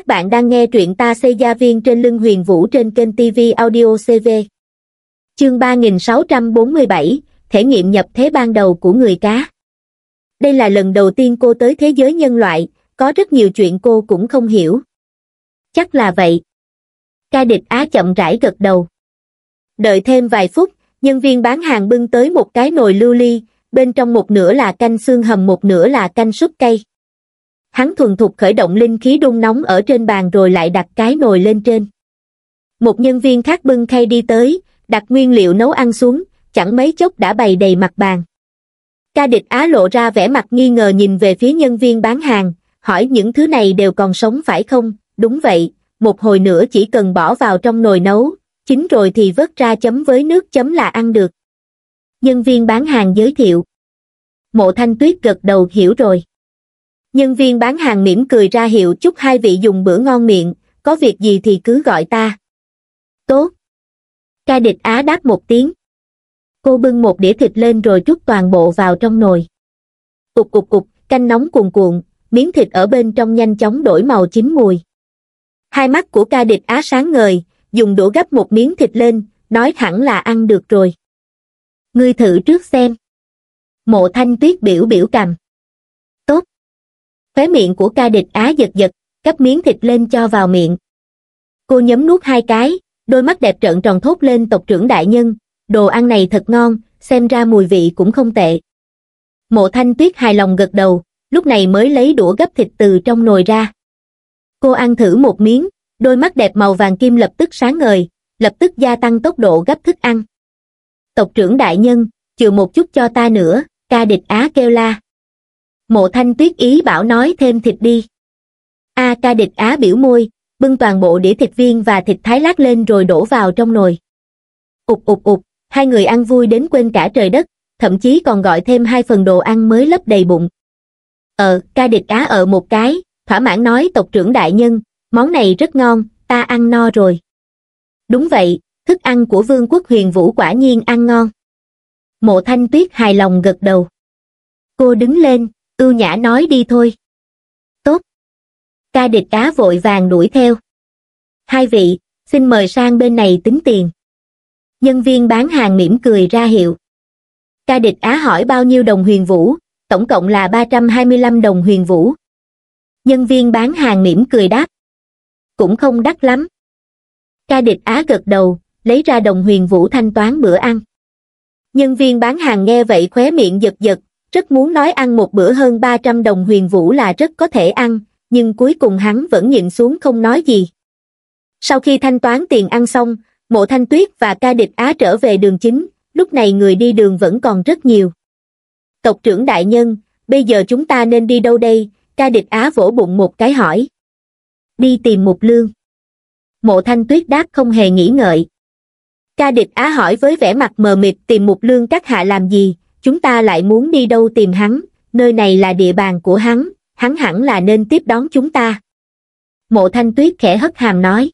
Các bạn đang nghe truyện Ta xây gia viên trên lưng huyền vũ trên kênh TV Audio CV. Chương 3647, Thể nghiệm nhập thế ban đầu của người cá. Đây là lần đầu tiên cô tới thế giới nhân loại, có rất nhiều chuyện cô cũng không hiểu. Chắc là vậy. Ca địch á chậm rãi gật đầu. Đợi thêm vài phút, nhân viên bán hàng bưng tới một cái nồi lưu ly, bên trong một nửa là canh xương hầm một nửa là canh súp cây hắn thuần thục khởi động linh khí đun nóng ở trên bàn rồi lại đặt cái nồi lên trên. Một nhân viên khác bưng khay đi tới, đặt nguyên liệu nấu ăn xuống, chẳng mấy chốc đã bày đầy mặt bàn. Ca địch Á lộ ra vẻ mặt nghi ngờ nhìn về phía nhân viên bán hàng, hỏi những thứ này đều còn sống phải không? Đúng vậy, một hồi nữa chỉ cần bỏ vào trong nồi nấu, chín rồi thì vớt ra chấm với nước chấm là ăn được. Nhân viên bán hàng giới thiệu. Mộ Thanh Tuyết gật đầu hiểu rồi. Nhân viên bán hàng mỉm cười ra hiệu chúc hai vị dùng bữa ngon miệng, có việc gì thì cứ gọi ta. Tốt. Ca địch Á đáp một tiếng. Cô bưng một đĩa thịt lên rồi chút toàn bộ vào trong nồi. Cục cục cục, canh nóng cuồn cuộn, miếng thịt ở bên trong nhanh chóng đổi màu chín mùi. Hai mắt của ca địch Á sáng ngời, dùng đũa gấp một miếng thịt lên, nói thẳng là ăn được rồi. Ngươi thử trước xem. Mộ thanh tuyết biểu biểu cầm. Khóe miệng của ca địch á giật giật, cắp miếng thịt lên cho vào miệng. Cô nhấm nuốt hai cái, đôi mắt đẹp trợn tròn thốt lên tộc trưởng đại nhân, đồ ăn này thật ngon, xem ra mùi vị cũng không tệ. Mộ thanh tuyết hài lòng gật đầu, lúc này mới lấy đũa gấp thịt từ trong nồi ra. Cô ăn thử một miếng, đôi mắt đẹp màu vàng kim lập tức sáng ngời, lập tức gia tăng tốc độ gấp thức ăn. Tộc trưởng đại nhân, chừa một chút cho ta nữa, ca địch á kêu la mộ thanh tuyết ý bảo nói thêm thịt đi a ca địch á biểu môi bưng toàn bộ đĩa thịt viên và thịt thái lát lên rồi đổ vào trong nồi ụp ụp ụp hai người ăn vui đến quên cả trời đất thậm chí còn gọi thêm hai phần đồ ăn mới lấp đầy bụng ờ ca địch á ở một cái thỏa mãn nói tộc trưởng đại nhân món này rất ngon ta ăn no rồi đúng vậy thức ăn của vương quốc huyền vũ quả nhiên ăn ngon mộ thanh tuyết hài lòng gật đầu cô đứng lên Ưu Nhã nói đi thôi. Tốt. Ca địch á vội vàng đuổi theo. Hai vị, xin mời sang bên này tính tiền. Nhân viên bán hàng mỉm cười ra hiệu. Ca địch á hỏi bao nhiêu đồng huyền vũ, tổng cộng là 325 đồng huyền vũ. Nhân viên bán hàng mỉm cười đáp. Cũng không đắt lắm. Ca địch á gật đầu, lấy ra đồng huyền vũ thanh toán bữa ăn. Nhân viên bán hàng nghe vậy khóe miệng giật giật, rất muốn nói ăn một bữa hơn 300 đồng huyền vũ là rất có thể ăn, nhưng cuối cùng hắn vẫn nhịn xuống không nói gì. Sau khi thanh toán tiền ăn xong, mộ thanh tuyết và ca địch á trở về đường chính, lúc này người đi đường vẫn còn rất nhiều. Tộc trưởng đại nhân, bây giờ chúng ta nên đi đâu đây? Ca địch á vỗ bụng một cái hỏi. Đi tìm một lương. Mộ thanh tuyết đáp không hề nghĩ ngợi. Ca địch á hỏi với vẻ mặt mờ mịt tìm một lương các hạ làm gì, chúng ta lại muốn đi đâu tìm hắn, nơi này là địa bàn của hắn, hắn hẳn là nên tiếp đón chúng ta. Mộ thanh tuyết khẽ hất hàm nói.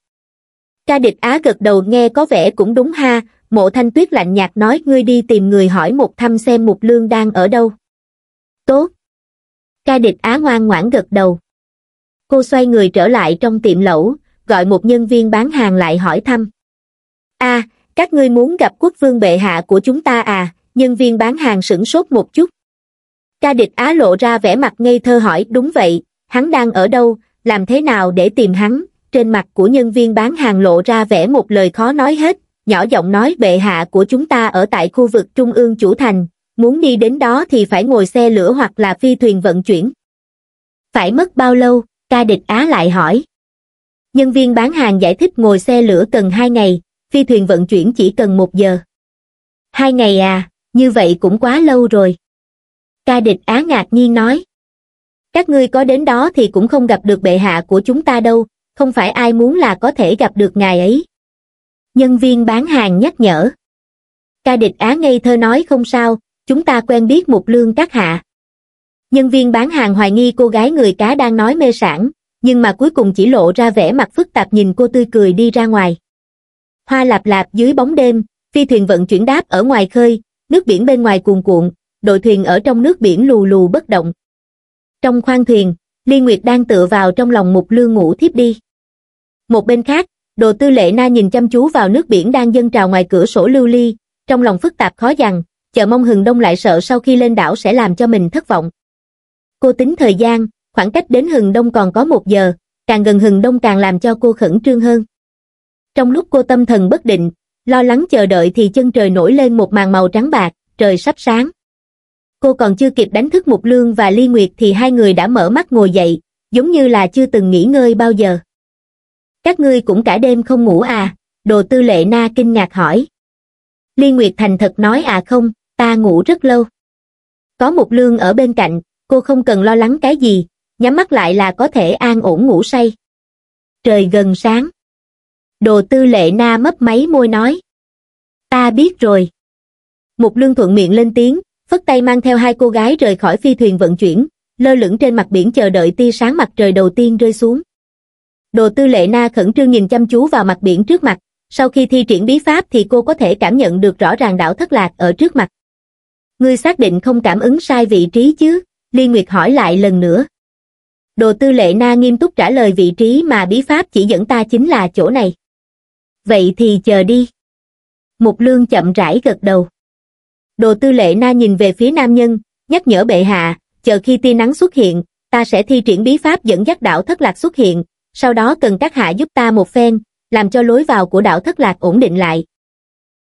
Ca địch Á gật đầu nghe có vẻ cũng đúng ha, mộ thanh tuyết lạnh nhạt nói ngươi đi tìm người hỏi một thăm xem mục lương đang ở đâu. Tốt. Ca địch Á ngoan ngoãn gật đầu. Cô xoay người trở lại trong tiệm lẩu, gọi một nhân viên bán hàng lại hỏi thăm. a à, các ngươi muốn gặp quốc vương bệ hạ của chúng ta à, nhân viên bán hàng sửng sốt một chút ca địch á lộ ra vẻ mặt ngây thơ hỏi đúng vậy hắn đang ở đâu làm thế nào để tìm hắn trên mặt của nhân viên bán hàng lộ ra vẻ một lời khó nói hết nhỏ giọng nói bệ hạ của chúng ta ở tại khu vực trung ương chủ thành muốn đi đến đó thì phải ngồi xe lửa hoặc là phi thuyền vận chuyển phải mất bao lâu ca địch á lại hỏi nhân viên bán hàng giải thích ngồi xe lửa cần hai ngày phi thuyền vận chuyển chỉ cần một giờ hai ngày à như vậy cũng quá lâu rồi. Ca địch á ngạc nhiên nói. Các ngươi có đến đó thì cũng không gặp được bệ hạ của chúng ta đâu, không phải ai muốn là có thể gặp được ngài ấy. Nhân viên bán hàng nhắc nhở. Ca địch á ngây thơ nói không sao, chúng ta quen biết một lương các hạ. Nhân viên bán hàng hoài nghi cô gái người cá đang nói mê sản, nhưng mà cuối cùng chỉ lộ ra vẻ mặt phức tạp nhìn cô tươi cười đi ra ngoài. Hoa lạp lạp dưới bóng đêm, phi thuyền vận chuyển đáp ở ngoài khơi, nước biển bên ngoài cuồn cuộn, đội thuyền ở trong nước biển lù lù bất động. Trong khoang thuyền, Liên Nguyệt đang tựa vào trong lòng Mục Lương ngủ thiếp đi. Một bên khác, đồ tư lệ na nhìn chăm chú vào nước biển đang dâng trào ngoài cửa sổ lưu ly, trong lòng phức tạp khó dằn, chờ mong hừng đông lại sợ sau khi lên đảo sẽ làm cho mình thất vọng. Cô tính thời gian, khoảng cách đến hừng đông còn có một giờ, càng gần hừng đông càng làm cho cô khẩn trương hơn. Trong lúc cô tâm thần bất định, lo lắng chờ đợi thì chân trời nổi lên một màn màu trắng bạc, trời sắp sáng. Cô còn chưa kịp đánh thức Mục Lương và Ly Nguyệt thì hai người đã mở mắt ngồi dậy, giống như là chưa từng nghỉ ngơi bao giờ. Các ngươi cũng cả đêm không ngủ à? Đồ tư lệ na kinh ngạc hỏi. Ly Nguyệt thành thật nói à không, ta ngủ rất lâu. Có Mục Lương ở bên cạnh, cô không cần lo lắng cái gì, nhắm mắt lại là có thể an ổn ngủ say. Trời gần sáng đồ tư lệ na mấp máy môi nói ta biết rồi mục lương thuận miệng lên tiếng phất tay mang theo hai cô gái rời khỏi phi thuyền vận chuyển lơ lửng trên mặt biển chờ đợi tia sáng mặt trời đầu tiên rơi xuống đồ tư lệ na khẩn trương nhìn chăm chú vào mặt biển trước mặt sau khi thi triển bí pháp thì cô có thể cảm nhận được rõ ràng đảo thất lạc ở trước mặt ngươi xác định không cảm ứng sai vị trí chứ liên nguyệt hỏi lại lần nữa đồ tư lệ na nghiêm túc trả lời vị trí mà bí pháp chỉ dẫn ta chính là chỗ này vậy thì chờ đi. Mục lương chậm rãi gật đầu. Đồ tư lệ na nhìn về phía nam nhân, nhắc nhở bệ hạ, chờ khi tia nắng xuất hiện, ta sẽ thi triển bí pháp dẫn dắt đảo thất lạc xuất hiện, sau đó cần các hạ giúp ta một phen, làm cho lối vào của đảo thất lạc ổn định lại.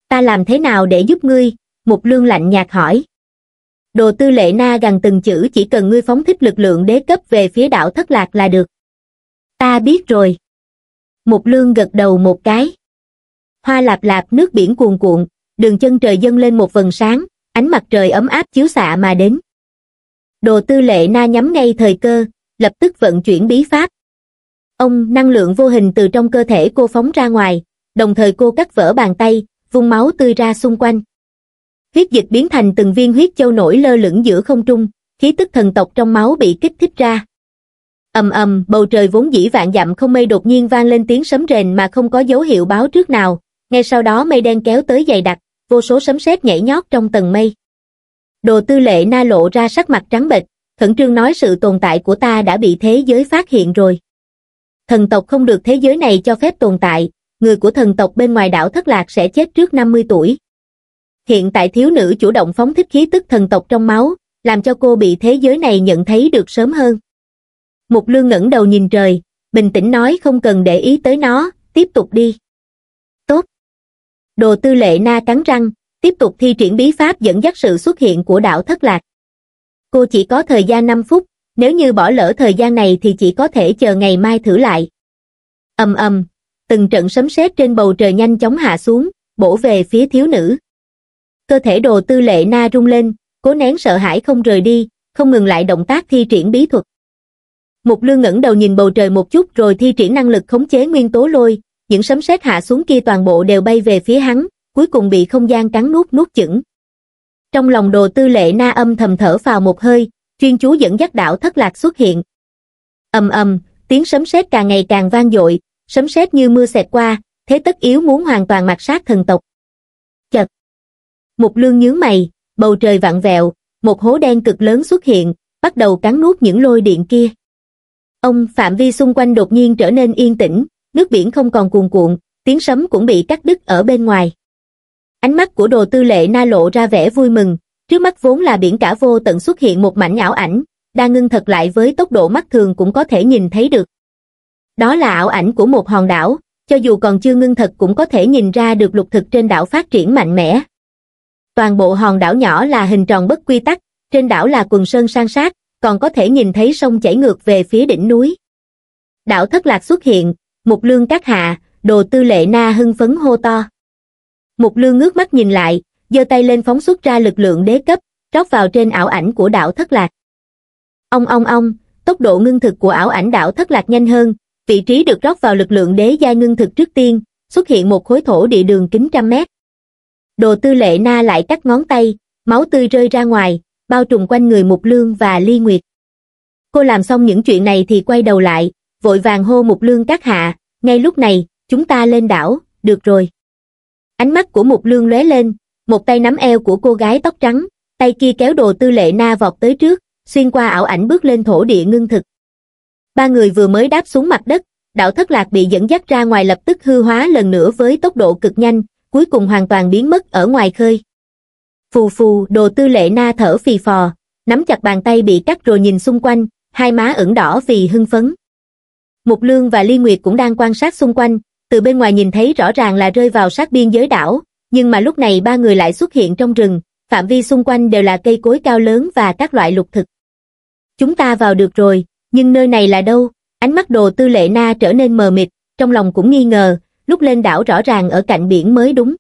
Ta làm thế nào để giúp ngươi? Mục lương lạnh nhạt hỏi. Đồ tư lệ na gần từng chữ chỉ cần ngươi phóng thích lực lượng đế cấp về phía đảo thất lạc là được. Ta biết rồi. Mục lương gật đầu một cái hoa lạp lạp nước biển cuồn cuộn, đường chân trời dâng lên một vầng sáng, ánh mặt trời ấm áp chiếu xạ mà đến. Đồ tư lệ na nhắm ngay thời cơ, lập tức vận chuyển bí pháp. Ông năng lượng vô hình từ trong cơ thể cô phóng ra ngoài, đồng thời cô cắt vỡ bàn tay, vung máu tươi ra xung quanh. Huyết dịch biến thành từng viên huyết châu nổi lơ lửng giữa không trung, khí tức thần tộc trong máu bị kích thích ra. Ầm ầm, bầu trời vốn dĩ vạn dặm không mây đột nhiên vang lên tiếng sấm rền mà không có dấu hiệu báo trước nào, ngay sau đó mây đen kéo tới dày đặc, vô số sấm sét nhảy nhót trong tầng mây. Đồ tư lệ na lộ ra sắc mặt trắng bệch, khẩn trương nói sự tồn tại của ta đã bị thế giới phát hiện rồi. Thần tộc không được thế giới này cho phép tồn tại, người của thần tộc bên ngoài đảo thất lạc sẽ chết trước 50 tuổi. Hiện tại thiếu nữ chủ động phóng thích khí tức thần tộc trong máu, làm cho cô bị thế giới này nhận thấy được sớm hơn. Mục lương ngẩng đầu nhìn trời, bình tĩnh nói không cần để ý tới nó, tiếp tục đi đồ tư lệ na cắn răng tiếp tục thi triển bí pháp dẫn dắt sự xuất hiện của đạo thất lạc cô chỉ có thời gian năm phút nếu như bỏ lỡ thời gian này thì chỉ có thể chờ ngày mai thử lại ầm ầm từng trận sấm sét trên bầu trời nhanh chóng hạ xuống bổ về phía thiếu nữ cơ thể đồ tư lệ na rung lên cố nén sợ hãi không rời đi không ngừng lại động tác thi triển bí thuật mục lương ngẩng đầu nhìn bầu trời một chút rồi thi triển năng lực khống chế nguyên tố lôi những sấm sét hạ xuống kia toàn bộ đều bay về phía hắn, cuối cùng bị không gian cắn nuốt nuốt chửng. Trong lòng đồ tư lệ na âm thầm thở vào một hơi, chuyên chú dẫn dắt đạo thất lạc xuất hiện. ầm ầm, tiếng sấm sét càng ngày càng vang dội, sấm sét như mưa xẹt qua, thế tất yếu muốn hoàn toàn mặt sát thần tộc. Chật! Một lương nhướng mày, bầu trời vặn vẹo, một hố đen cực lớn xuất hiện, bắt đầu cắn nuốt những lôi điện kia. Ông phạm vi xung quanh đột nhiên trở nên yên tĩnh, nước biển không còn cuồn cuộn, tiếng sấm cũng bị cắt đứt ở bên ngoài. Ánh mắt của đồ tư lệ na lộ ra vẻ vui mừng, trước mắt vốn là biển cả vô tận xuất hiện một mảnh ảo ảnh, đang ngưng thật lại với tốc độ mắt thường cũng có thể nhìn thấy được. Đó là ảo ảnh của một hòn đảo, cho dù còn chưa ngưng thật cũng có thể nhìn ra được lục thực trên đảo phát triển mạnh mẽ. Toàn bộ hòn đảo nhỏ là hình tròn bất quy tắc, trên đảo là quần sơn san sát, còn có thể nhìn thấy sông chảy ngược về phía đỉnh núi. Đảo thất lạc xuất hiện, Mục lương các hạ, đồ tư lệ na hưng phấn hô to. Mục lương ngước mắt nhìn lại, giơ tay lên phóng xuất ra lực lượng đế cấp, rót vào trên ảo ảnh của đảo thất lạc. Ông ông ông, tốc độ ngưng thực của ảo ảnh đảo thất lạc nhanh hơn, vị trí được rót vào lực lượng đế gia ngưng thực trước tiên, xuất hiện một khối thổ địa đường kính trăm mét. Đồ tư lệ na lại cắt ngón tay, máu tươi rơi ra ngoài, bao trùm quanh người mục lương và ly nguyệt. Cô làm xong những chuyện này thì quay đầu lại, vội vàng hô Mục Lương các hạ, ngay lúc này, chúng ta lên đảo, được rồi. Ánh mắt của Mục Lương lóe lên, một tay nắm eo của cô gái tóc trắng, tay kia kéo đồ tư lệ na vọt tới trước, xuyên qua ảo ảnh bước lên thổ địa ngưng thực. Ba người vừa mới đáp xuống mặt đất, đảo thất lạc bị dẫn dắt ra ngoài lập tức hư hóa lần nữa với tốc độ cực nhanh, cuối cùng hoàn toàn biến mất ở ngoài khơi. Phù phù, đồ tư lệ na thở phì phò, nắm chặt bàn tay bị cắt rồi nhìn xung quanh, hai má ửng đỏ vì hưng phấn. Mục Lương và Ly Nguyệt cũng đang quan sát xung quanh, từ bên ngoài nhìn thấy rõ ràng là rơi vào sát biên giới đảo, nhưng mà lúc này ba người lại xuất hiện trong rừng, phạm vi xung quanh đều là cây cối cao lớn và các loại lục thực. Chúng ta vào được rồi, nhưng nơi này là đâu? Ánh mắt đồ tư lệ na trở nên mờ mịt, trong lòng cũng nghi ngờ, lúc lên đảo rõ ràng ở cạnh biển mới đúng.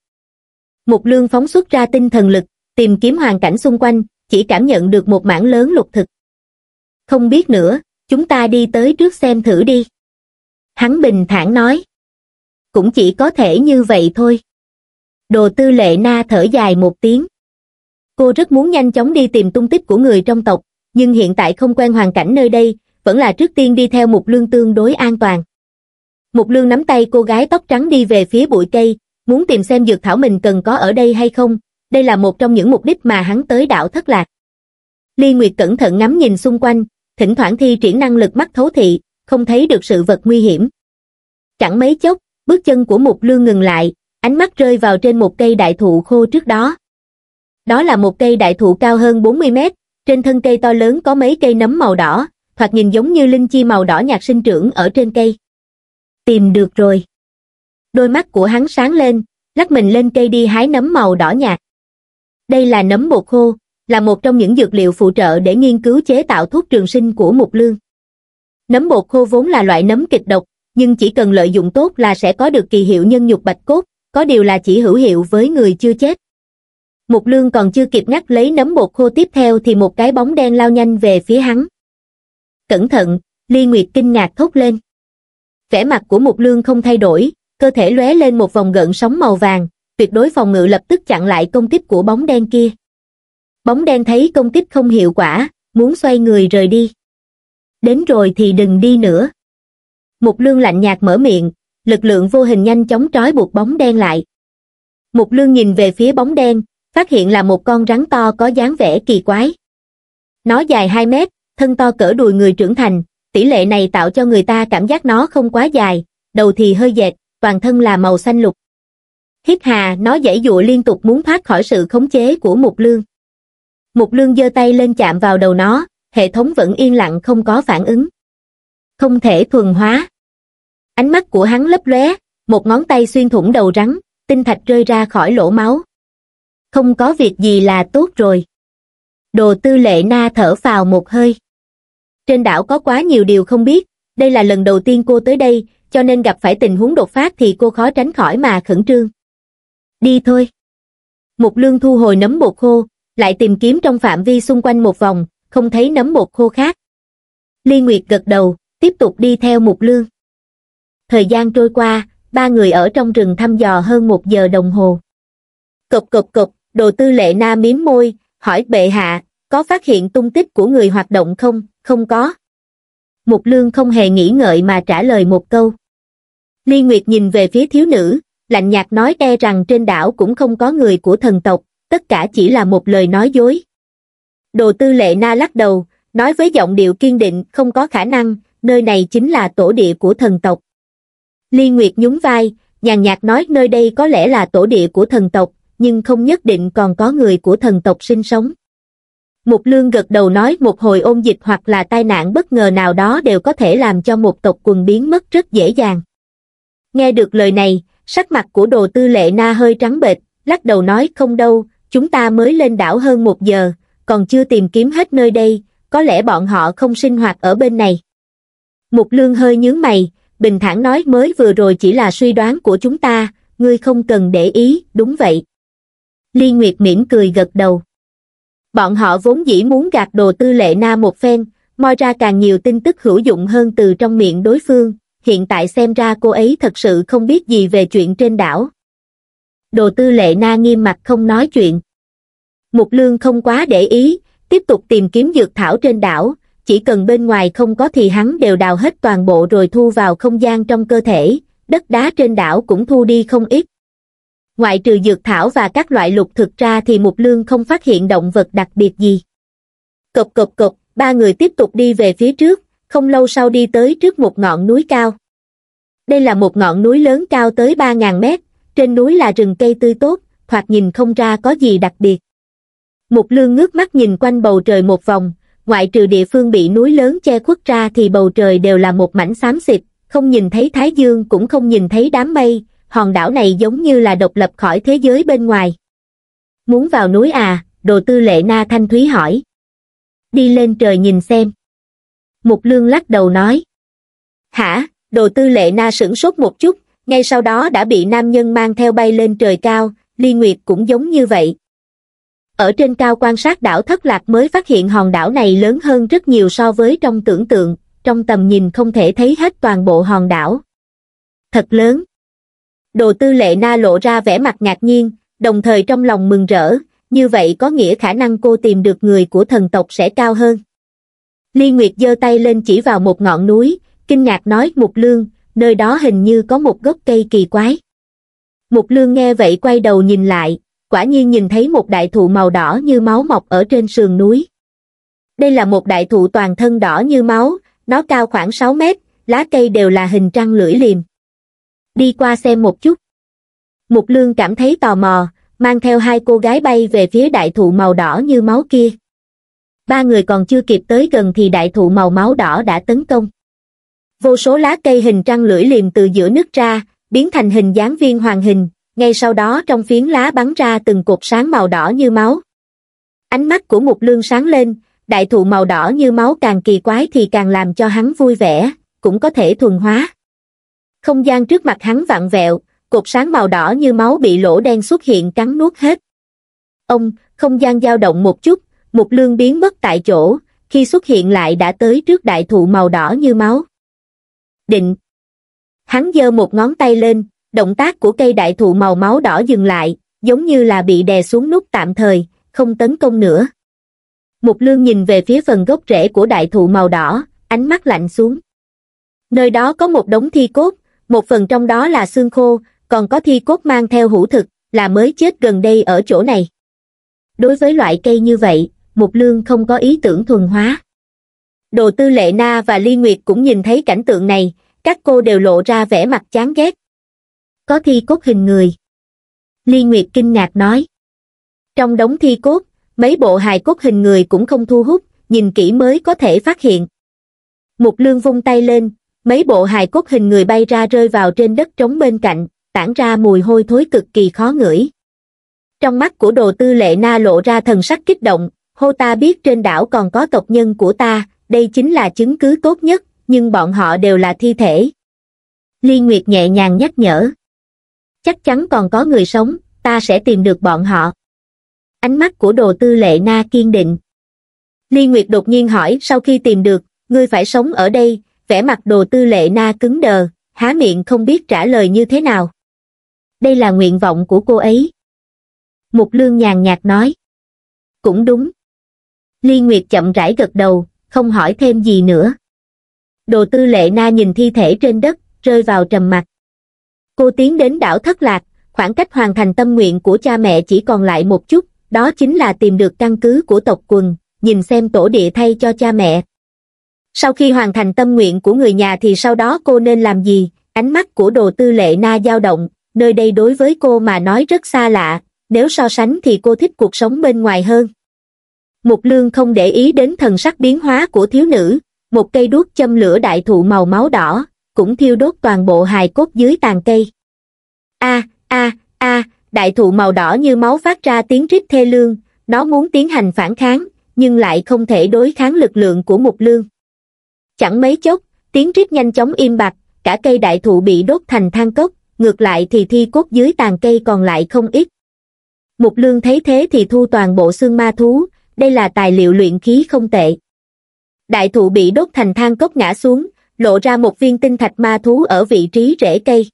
Mục Lương phóng xuất ra tinh thần lực, tìm kiếm hoàn cảnh xung quanh, chỉ cảm nhận được một mảng lớn lục thực. Không biết nữa, chúng ta đi tới trước xem thử đi. Hắn bình thản nói. Cũng chỉ có thể như vậy thôi. Đồ tư lệ na thở dài một tiếng. Cô rất muốn nhanh chóng đi tìm tung tích của người trong tộc, nhưng hiện tại không quen hoàn cảnh nơi đây, vẫn là trước tiên đi theo một lương tương đối an toàn. một lương nắm tay cô gái tóc trắng đi về phía bụi cây, muốn tìm xem dược thảo mình cần có ở đây hay không, đây là một trong những mục đích mà hắn tới đảo thất lạc. Ly Nguyệt cẩn thận ngắm nhìn xung quanh, thỉnh thoảng thi triển năng lực mắt thấu thị, không thấy được sự vật nguy hiểm. Chẳng mấy chốc, bước chân của Mục Lương ngừng lại, ánh mắt rơi vào trên một cây đại thụ khô trước đó. Đó là một cây đại thụ cao hơn 40 mét, trên thân cây to lớn có mấy cây nấm màu đỏ, thoạt nhìn giống như linh chi màu đỏ nhạt sinh trưởng ở trên cây. Tìm được rồi. Đôi mắt của hắn sáng lên, lắc mình lên cây đi hái nấm màu đỏ nhạt. Đây là nấm bột khô, là một trong những dược liệu phụ trợ để nghiên cứu chế tạo thuốc trường sinh của Mục Lương. Nấm bột khô vốn là loại nấm kịch độc, nhưng chỉ cần lợi dụng tốt là sẽ có được kỳ hiệu nhân nhục bạch cốt, có điều là chỉ hữu hiệu với người chưa chết. Mục Lương còn chưa kịp ngắt lấy nấm bột khô tiếp theo thì một cái bóng đen lao nhanh về phía hắn. Cẩn thận, Ly Nguyệt kinh ngạc thốt lên. Vẻ mặt của Mục Lương không thay đổi, cơ thể lóe lên một vòng gợn sóng màu vàng, tuyệt đối phòng ngự lập tức chặn lại công kích của bóng đen kia bóng đen thấy công kích không hiệu quả muốn xoay người rời đi đến rồi thì đừng đi nữa mục lương lạnh nhạt mở miệng lực lượng vô hình nhanh chóng trói buộc bóng đen lại mục lương nhìn về phía bóng đen phát hiện là một con rắn to có dáng vẻ kỳ quái nó dài hai mét thân to cỡ đùi người trưởng thành tỷ lệ này tạo cho người ta cảm giác nó không quá dài đầu thì hơi dệt toàn thân là màu xanh lục hít hà nó dãy dụa liên tục muốn thoát khỏi sự khống chế của mục lương Mục lương giơ tay lên chạm vào đầu nó, hệ thống vẫn yên lặng không có phản ứng. Không thể thuần hóa. Ánh mắt của hắn lấp lóe, một ngón tay xuyên thủng đầu rắn, tinh thạch rơi ra khỏi lỗ máu. Không có việc gì là tốt rồi. Đồ tư lệ na thở vào một hơi. Trên đảo có quá nhiều điều không biết, đây là lần đầu tiên cô tới đây, cho nên gặp phải tình huống đột phát thì cô khó tránh khỏi mà khẩn trương. Đi thôi. Mục lương thu hồi nấm bột khô, lại tìm kiếm trong phạm vi xung quanh một vòng, không thấy nấm một khô khác. Ly Nguyệt gật đầu, tiếp tục đi theo Mục Lương. Thời gian trôi qua, ba người ở trong rừng thăm dò hơn một giờ đồng hồ. Cộp cộp cộp, đồ tư lệ na miếm môi, hỏi bệ hạ, có phát hiện tung tích của người hoạt động không, không có. Mục Lương không hề nghĩ ngợi mà trả lời một câu. Ly Nguyệt nhìn về phía thiếu nữ, lạnh nhạt nói e rằng trên đảo cũng không có người của thần tộc, tất cả chỉ là một lời nói dối. Đồ tư lệ na lắc đầu, nói với giọng điệu kiên định không có khả năng, nơi này chính là tổ địa của thần tộc. Ly Nguyệt nhún vai, nhàn nhạt nói nơi đây có lẽ là tổ địa của thần tộc, nhưng không nhất định còn có người của thần tộc sinh sống. Mục Lương gật đầu nói một hồi ôn dịch hoặc là tai nạn bất ngờ nào đó đều có thể làm cho một tộc quần biến mất rất dễ dàng. Nghe được lời này, sắc mặt của đồ tư lệ na hơi trắng bệch, lắc đầu nói không đâu, chúng ta mới lên đảo hơn một giờ, còn chưa tìm kiếm hết nơi đây, có lẽ bọn họ không sinh hoạt ở bên này. Mục lương hơi nhướng mày, bình thản nói mới vừa rồi chỉ là suy đoán của chúng ta, ngươi không cần để ý, đúng vậy. Ly Nguyệt mỉm cười gật đầu. Bọn họ vốn dĩ muốn gạt đồ tư lệ na một phen, moi ra càng nhiều tin tức hữu dụng hơn từ trong miệng đối phương, hiện tại xem ra cô ấy thật sự không biết gì về chuyện trên đảo, đồ tư lệ na nghiêm mặt không nói chuyện. Mục lương không quá để ý, tiếp tục tìm kiếm dược thảo trên đảo, chỉ cần bên ngoài không có thì hắn đều đào hết toàn bộ rồi thu vào không gian trong cơ thể, đất đá trên đảo cũng thu đi không ít. Ngoại trừ dược thảo và các loại lục thực ra thì mục lương không phát hiện động vật đặc biệt gì. Cộp cộp cộp, ba người tiếp tục đi về phía trước, không lâu sau đi tới trước một ngọn núi cao. Đây là một ngọn núi lớn cao tới 3.000 mét, trên núi là rừng cây tươi tốt thoạt nhìn không ra có gì đặc biệt mục lương ngước mắt nhìn quanh bầu trời một vòng ngoại trừ địa phương bị núi lớn che khuất ra thì bầu trời đều là một mảnh xám xịt không nhìn thấy thái dương cũng không nhìn thấy đám mây hòn đảo này giống như là độc lập khỏi thế giới bên ngoài muốn vào núi à đồ tư lệ na thanh thúy hỏi đi lên trời nhìn xem mục lương lắc đầu nói hả đồ tư lệ na sửng sốt một chút ngay sau đó đã bị nam nhân mang theo bay lên trời cao ly nguyệt cũng giống như vậy ở trên cao quan sát đảo thất lạc mới phát hiện hòn đảo này lớn hơn rất nhiều so với trong tưởng tượng trong tầm nhìn không thể thấy hết toàn bộ hòn đảo thật lớn đồ tư lệ na lộ ra vẻ mặt ngạc nhiên đồng thời trong lòng mừng rỡ như vậy có nghĩa khả năng cô tìm được người của thần tộc sẽ cao hơn ly nguyệt giơ tay lên chỉ vào một ngọn núi kinh ngạc nói mục lương nơi đó hình như có một gốc cây kỳ quái. Mục lương nghe vậy quay đầu nhìn lại, quả nhiên nhìn thấy một đại thụ màu đỏ như máu mọc ở trên sườn núi. Đây là một đại thụ toàn thân đỏ như máu, nó cao khoảng 6 mét, lá cây đều là hình trăng lưỡi liềm. Đi qua xem một chút. Mục lương cảm thấy tò mò, mang theo hai cô gái bay về phía đại thụ màu đỏ như máu kia. Ba người còn chưa kịp tới gần thì đại thụ màu máu đỏ đã tấn công vô số lá cây hình trăng lưỡi liềm từ giữa nước ra, biến thành hình dáng viên hoàng hình, ngay sau đó trong phiến lá bắn ra từng cột sáng màu đỏ như máu. Ánh mắt của Mục Lương sáng lên, đại thụ màu đỏ như máu càng kỳ quái thì càng làm cho hắn vui vẻ, cũng có thể thuần hóa. Không gian trước mặt hắn vặn vẹo, cột sáng màu đỏ như máu bị lỗ đen xuất hiện cắn nuốt hết. Ông, không gian dao động một chút, Mục Lương biến mất tại chỗ, khi xuất hiện lại đã tới trước đại thụ màu đỏ như máu định hắn giơ một ngón tay lên động tác của cây đại thụ màu máu đỏ dừng lại giống như là bị đè xuống nút tạm thời không tấn công nữa mục lương nhìn về phía phần gốc rễ của đại thụ màu đỏ ánh mắt lạnh xuống nơi đó có một đống thi cốt một phần trong đó là xương khô còn có thi cốt mang theo hữu thực là mới chết gần đây ở chỗ này đối với loại cây như vậy mục lương không có ý tưởng thuần hóa đồ tư lệ na và ly nguyệt cũng nhìn thấy cảnh tượng này các cô đều lộ ra vẻ mặt chán ghét có thi cốt hình người ly nguyệt kinh ngạc nói trong đống thi cốt mấy bộ hài cốt hình người cũng không thu hút nhìn kỹ mới có thể phát hiện mục lương vung tay lên mấy bộ hài cốt hình người bay ra rơi vào trên đất trống bên cạnh tản ra mùi hôi thối cực kỳ khó ngửi trong mắt của đồ tư lệ na lộ ra thần sắc kích động hô ta biết trên đảo còn có tộc nhân của ta đây chính là chứng cứ tốt nhất nhưng bọn họ đều là thi thể ly nguyệt nhẹ nhàng nhắc nhở chắc chắn còn có người sống ta sẽ tìm được bọn họ ánh mắt của đồ tư lệ na kiên định ly nguyệt đột nhiên hỏi sau khi tìm được ngươi phải sống ở đây vẻ mặt đồ tư lệ na cứng đờ há miệng không biết trả lời như thế nào đây là nguyện vọng của cô ấy mục lương nhàn nhạt nói cũng đúng ly nguyệt chậm rãi gật đầu không hỏi thêm gì nữa. Đồ tư lệ na nhìn thi thể trên đất, rơi vào trầm mặc. Cô tiến đến đảo Thất Lạc, khoảng cách hoàn thành tâm nguyện của cha mẹ chỉ còn lại một chút, đó chính là tìm được căn cứ của tộc quần, nhìn xem tổ địa thay cho cha mẹ. Sau khi hoàn thành tâm nguyện của người nhà thì sau đó cô nên làm gì? Ánh mắt của đồ tư lệ na dao động, nơi đây đối với cô mà nói rất xa lạ, nếu so sánh thì cô thích cuộc sống bên ngoài hơn. Mục lương không để ý đến thần sắc biến hóa của thiếu nữ, một cây đuốc châm lửa đại thụ màu máu đỏ, cũng thiêu đốt toàn bộ hài cốt dưới tàn cây. A, a, a, đại thụ màu đỏ như máu phát ra tiếng rít thê lương, nó muốn tiến hành phản kháng, nhưng lại không thể đối kháng lực lượng của mục lương. Chẳng mấy chốc, tiếng rít nhanh chóng im bặt, cả cây đại thụ bị đốt thành than cốc, ngược lại thì thi cốt dưới tàn cây còn lại không ít. Mục lương thấy thế thì thu toàn bộ xương ma thú, đây là tài liệu luyện khí không tệ. Đại thụ bị đốt thành than cốc ngã xuống, lộ ra một viên tinh thạch ma thú ở vị trí rễ cây.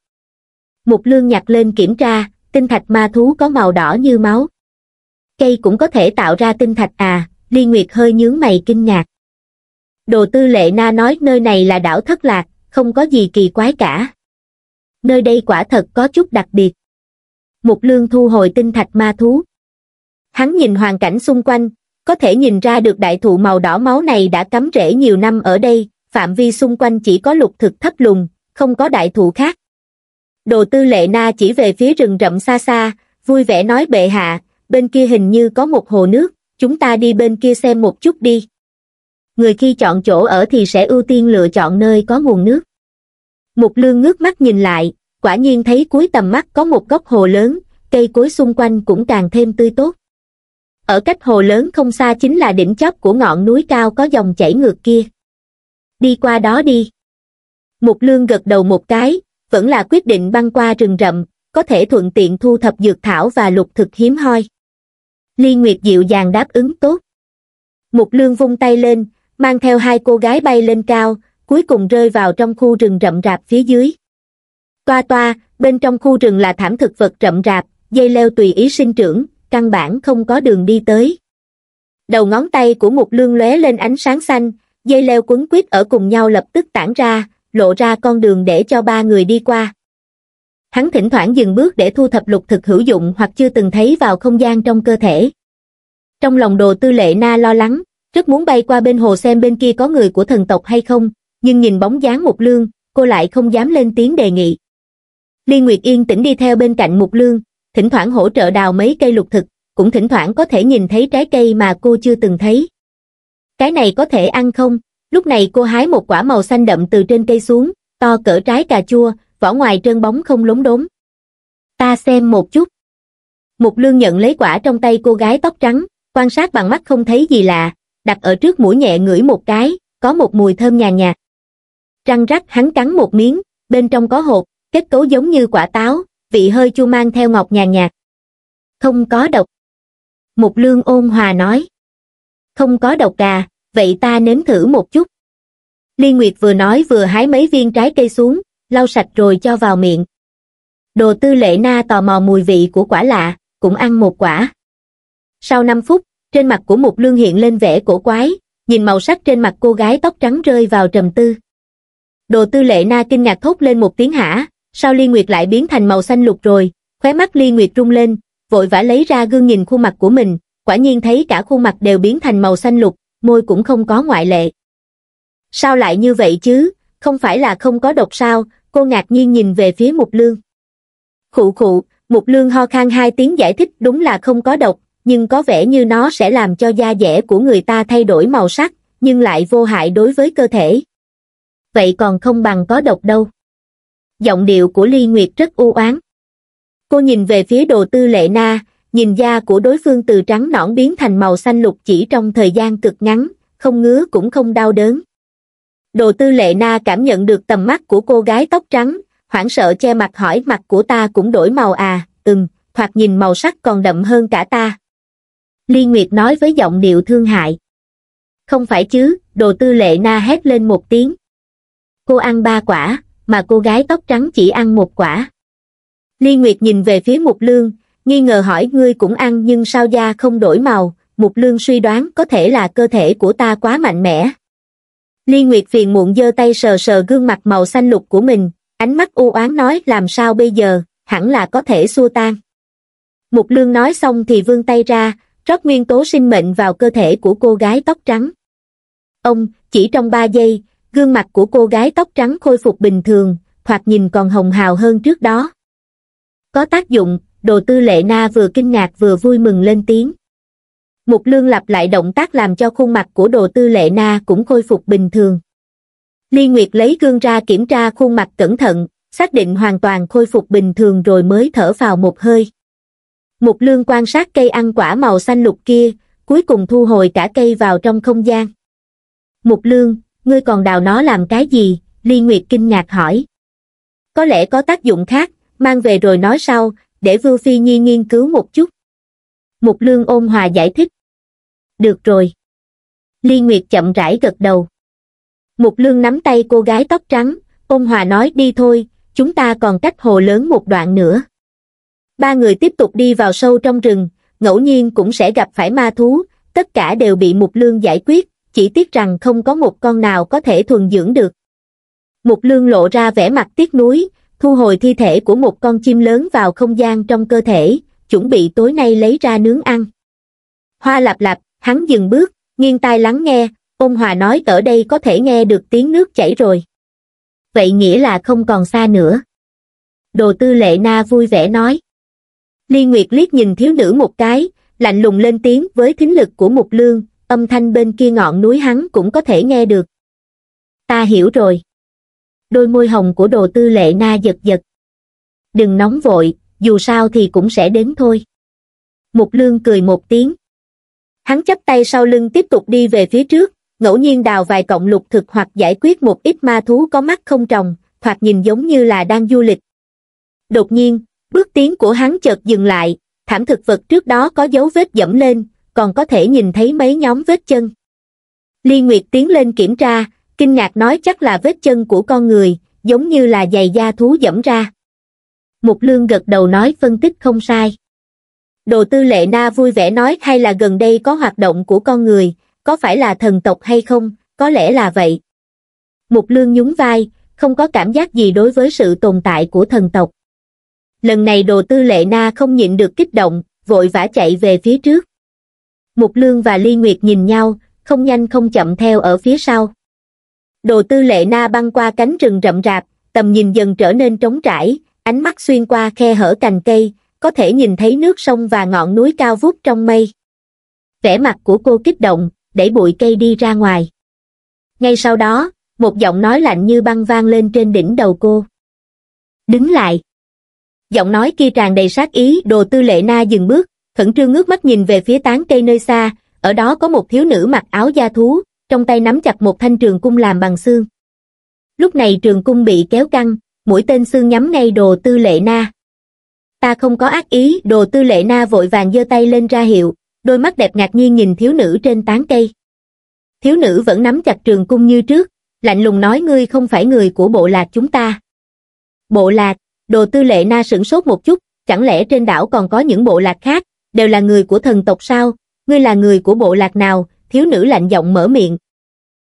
Mục lương nhặt lên kiểm tra, tinh thạch ma thú có màu đỏ như máu. Cây cũng có thể tạo ra tinh thạch à, Ly Nguyệt hơi nhướng mày kinh ngạc. Đồ tư lệ na nói nơi này là đảo thất lạc, không có gì kỳ quái cả. Nơi đây quả thật có chút đặc biệt. Mục lương thu hồi tinh thạch ma thú. Hắn nhìn hoàn cảnh xung quanh, có thể nhìn ra được đại thụ màu đỏ máu này đã cắm rễ nhiều năm ở đây, phạm vi xung quanh chỉ có lục thực thấp lùn, không có đại thụ khác. Đồ tư lệ na chỉ về phía rừng rậm xa xa, vui vẻ nói bệ hạ, bên kia hình như có một hồ nước, chúng ta đi bên kia xem một chút đi. Người khi chọn chỗ ở thì sẽ ưu tiên lựa chọn nơi có nguồn nước. Mục lương ngước mắt nhìn lại, quả nhiên thấy cuối tầm mắt có một góc hồ lớn, cây cối xung quanh cũng càng thêm tươi tốt ở cách hồ lớn không xa chính là đỉnh chóp của ngọn núi cao có dòng chảy ngược kia. Đi qua đó đi. Mục lương gật đầu một cái, vẫn là quyết định băng qua rừng rậm, có thể thuận tiện thu thập dược thảo và lục thực hiếm hoi. Ly Nguyệt dịu dàng đáp ứng tốt. Mục lương vung tay lên, mang theo hai cô gái bay lên cao, cuối cùng rơi vào trong khu rừng rậm rạp phía dưới. Toa toa, bên trong khu rừng là thảm thực vật rậm rạp, dây leo tùy ý sinh trưởng, căn bản không có đường đi tới. Đầu ngón tay của Mục Lương lóe lên ánh sáng xanh, dây leo quấn quýt ở cùng nhau lập tức tản ra, lộ ra con đường để cho ba người đi qua. Hắn thỉnh thoảng dừng bước để thu thập lục thực hữu dụng hoặc chưa từng thấy vào không gian trong cơ thể. Trong lòng đồ tư lệ na lo lắng, rất muốn bay qua bên hồ xem bên kia có người của thần tộc hay không, nhưng nhìn bóng dáng Mục Lương, cô lại không dám lên tiếng đề nghị. Liên Nguyệt Yên tĩnh đi theo bên cạnh Mục Lương, thỉnh thoảng hỗ trợ đào mấy cây lục thực, cũng thỉnh thoảng có thể nhìn thấy trái cây mà cô chưa từng thấy. Cái này có thể ăn không? Lúc này cô hái một quả màu xanh đậm từ trên cây xuống, to cỡ trái cà chua, vỏ ngoài trơn bóng không lốm đốm. Ta xem một chút. Mục lương nhận lấy quả trong tay cô gái tóc trắng, quan sát bằng mắt không thấy gì lạ, đặt ở trước mũi nhẹ ngửi một cái, có một mùi thơm nhàn nhạt. Răng rắc hắn cắn một miếng, bên trong có hộp kết cấu giống như quả táo, vị hơi chua mang theo ngọt nhàn nhạt. Không có độc. Mục lương ôn hòa nói. Không có độc à, vậy ta nếm thử một chút. Liên Nguyệt vừa nói vừa hái mấy viên trái cây xuống, lau sạch rồi cho vào miệng. Đồ tư lệ na tò mò mùi vị của quả lạ, cũng ăn một quả. Sau 5 phút, trên mặt của Mục Lương hiện lên vẻ cổ quái, nhìn màu sắc trên mặt cô gái tóc trắng rơi vào trầm tư. Đồ tư lệ na kinh ngạc thốt lên một tiếng hả, sao Ly Nguyệt lại biến thành màu xanh lục rồi, khóe mắt Ly Nguyệt rung lên, vội vã lấy ra gương nhìn khuôn mặt của mình, quả nhiên thấy cả khuôn mặt đều biến thành màu xanh lục, môi cũng không có ngoại lệ. Sao lại như vậy chứ, không phải là không có độc sao, cô ngạc nhiên nhìn về phía Mục Lương. Khụ khụ, Mục Lương ho khan hai tiếng giải thích đúng là không có độc, nhưng có vẻ như nó sẽ làm cho da dẻ của người ta thay đổi màu sắc, nhưng lại vô hại đối với cơ thể. Vậy còn không bằng có độc đâu giọng điệu của ly nguyệt rất u oán cô nhìn về phía đồ tư lệ na nhìn da của đối phương từ trắng nõn biến thành màu xanh lục chỉ trong thời gian cực ngắn không ngứa cũng không đau đớn đồ tư lệ na cảm nhận được tầm mắt của cô gái tóc trắng hoảng sợ che mặt hỏi mặt của ta cũng đổi màu à ừm thoạt nhìn màu sắc còn đậm hơn cả ta ly nguyệt nói với giọng điệu thương hại không phải chứ đồ tư lệ na hét lên một tiếng cô ăn ba quả mà cô gái tóc trắng chỉ ăn một quả ly nguyệt nhìn về phía mục lương nghi ngờ hỏi ngươi cũng ăn nhưng sao da không đổi màu mục lương suy đoán có thể là cơ thể của ta quá mạnh mẽ ly nguyệt phiền muộn giơ tay sờ sờ gương mặt màu xanh lục của mình ánh mắt u oán nói làm sao bây giờ hẳn là có thể xua tan mục lương nói xong thì vươn tay ra rót nguyên tố sinh mệnh vào cơ thể của cô gái tóc trắng ông chỉ trong ba giây gương mặt của cô gái tóc trắng khôi phục bình thường, hoặc nhìn còn hồng hào hơn trước đó. Có tác dụng, đồ tư lệ na vừa kinh ngạc vừa vui mừng lên tiếng. Mục lương lặp lại động tác làm cho khuôn mặt của đồ tư lệ na cũng khôi phục bình thường. Ly Nguyệt lấy gương ra kiểm tra khuôn mặt cẩn thận, xác định hoàn toàn khôi phục bình thường rồi mới thở vào một hơi. Mục lương quan sát cây ăn quả màu xanh lục kia, cuối cùng thu hồi cả cây vào trong không gian. Mục lương, ngươi còn đào nó làm cái gì? Ly Nguyệt kinh ngạc hỏi. Có lẽ có tác dụng khác, mang về rồi nói sau, để Vưu Phi Nhi nghiên cứu một chút. Mục Lương ôn hòa giải thích. Được rồi. Ly Nguyệt chậm rãi gật đầu. Mục Lương nắm tay cô gái tóc trắng, ôn hòa nói đi thôi, chúng ta còn cách hồ lớn một đoạn nữa. Ba người tiếp tục đi vào sâu trong rừng, ngẫu nhiên cũng sẽ gặp phải ma thú, tất cả đều bị Mục Lương giải quyết, chỉ tiếc rằng không có một con nào có thể thuần dưỡng được. Mục lương lộ ra vẻ mặt tiếc nuối, thu hồi thi thể của một con chim lớn vào không gian trong cơ thể, chuẩn bị tối nay lấy ra nướng ăn. Hoa lạp lạp, hắn dừng bước, nghiêng tai lắng nghe, ôn hòa nói ở đây có thể nghe được tiếng nước chảy rồi. Vậy nghĩa là không còn xa nữa. Đồ tư lệ na vui vẻ nói. Ly Nguyệt liếc nhìn thiếu nữ một cái, lạnh lùng lên tiếng với thính lực của mục lương, âm thanh bên kia ngọn núi hắn cũng có thể nghe được. Ta hiểu rồi. Đôi môi hồng của đồ tư lệ na giật giật. Đừng nóng vội, dù sao thì cũng sẽ đến thôi. Mục lương cười một tiếng. Hắn chắp tay sau lưng tiếp tục đi về phía trước, ngẫu nhiên đào vài cọng lục thực hoặc giải quyết một ít ma thú có mắt không trồng, thoạt nhìn giống như là đang du lịch. Đột nhiên, bước tiến của hắn chợt dừng lại, thảm thực vật trước đó có dấu vết dẫm lên, còn có thể nhìn thấy mấy nhóm vết chân ly nguyệt tiến lên kiểm tra kinh ngạc nói chắc là vết chân của con người giống như là giày da thú dẫm ra mục lương gật đầu nói phân tích không sai đồ tư lệ na vui vẻ nói hay là gần đây có hoạt động của con người có phải là thần tộc hay không có lẽ là vậy mục lương nhún vai không có cảm giác gì đối với sự tồn tại của thần tộc lần này đồ tư lệ na không nhịn được kích động vội vã chạy về phía trước Mục Lương và Ly Nguyệt nhìn nhau, không nhanh không chậm theo ở phía sau. Đồ tư lệ na băng qua cánh rừng rậm rạp, tầm nhìn dần trở nên trống trải, ánh mắt xuyên qua khe hở cành cây, có thể nhìn thấy nước sông và ngọn núi cao vút trong mây. Vẻ mặt của cô kích động, đẩy bụi cây đi ra ngoài. Ngay sau đó, một giọng nói lạnh như băng vang lên trên đỉnh đầu cô. Đứng lại. Giọng nói kia tràn đầy sát ý, đồ tư lệ na dừng bước, khẩn trương ngước mắt nhìn về phía tán cây nơi xa, ở đó có một thiếu nữ mặc áo da thú, trong tay nắm chặt một thanh trường cung làm bằng xương. Lúc này trường cung bị kéo căng, mũi tên xương nhắm ngay đồ tư lệ na. Ta không có ác ý, đồ tư lệ na vội vàng giơ tay lên ra hiệu, đôi mắt đẹp ngạc nhiên nhìn thiếu nữ trên tán cây. Thiếu nữ vẫn nắm chặt trường cung như trước, lạnh lùng nói ngươi không phải người của bộ lạc chúng ta. Bộ lạc, đồ tư lệ na sửng sốt một chút, chẳng lẽ trên đảo còn có những bộ lạc khác, đều là người của thần tộc sao, ngươi là người của bộ lạc nào, thiếu nữ lạnh giọng mở miệng.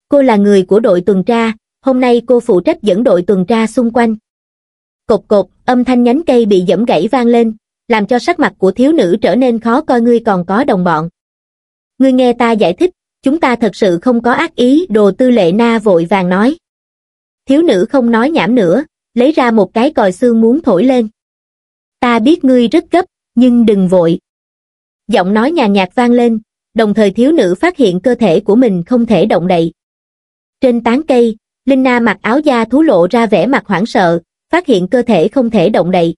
Cô là người của đội tuần tra, hôm nay cô phụ trách dẫn đội tuần tra xung quanh. Cột cột, âm thanh nhánh cây bị dẫm gãy vang lên, làm cho sắc mặt của thiếu nữ trở nên khó coi ngươi còn có đồng bọn. Ngươi nghe ta giải thích, chúng ta thật sự không có ác ý, đồ tư lệ na vội vàng nói. Thiếu nữ không nói nhảm nữa, lấy ra một cái còi xương muốn thổi lên. Ta biết ngươi rất gấp, nhưng đừng vội giọng nói nhàn nhạt vang lên, đồng thời thiếu nữ phát hiện cơ thể của mình không thể động đậy. Trên tán cây, Linh Na mặc áo da thú lộ ra vẻ mặt hoảng sợ, phát hiện cơ thể không thể động đậy.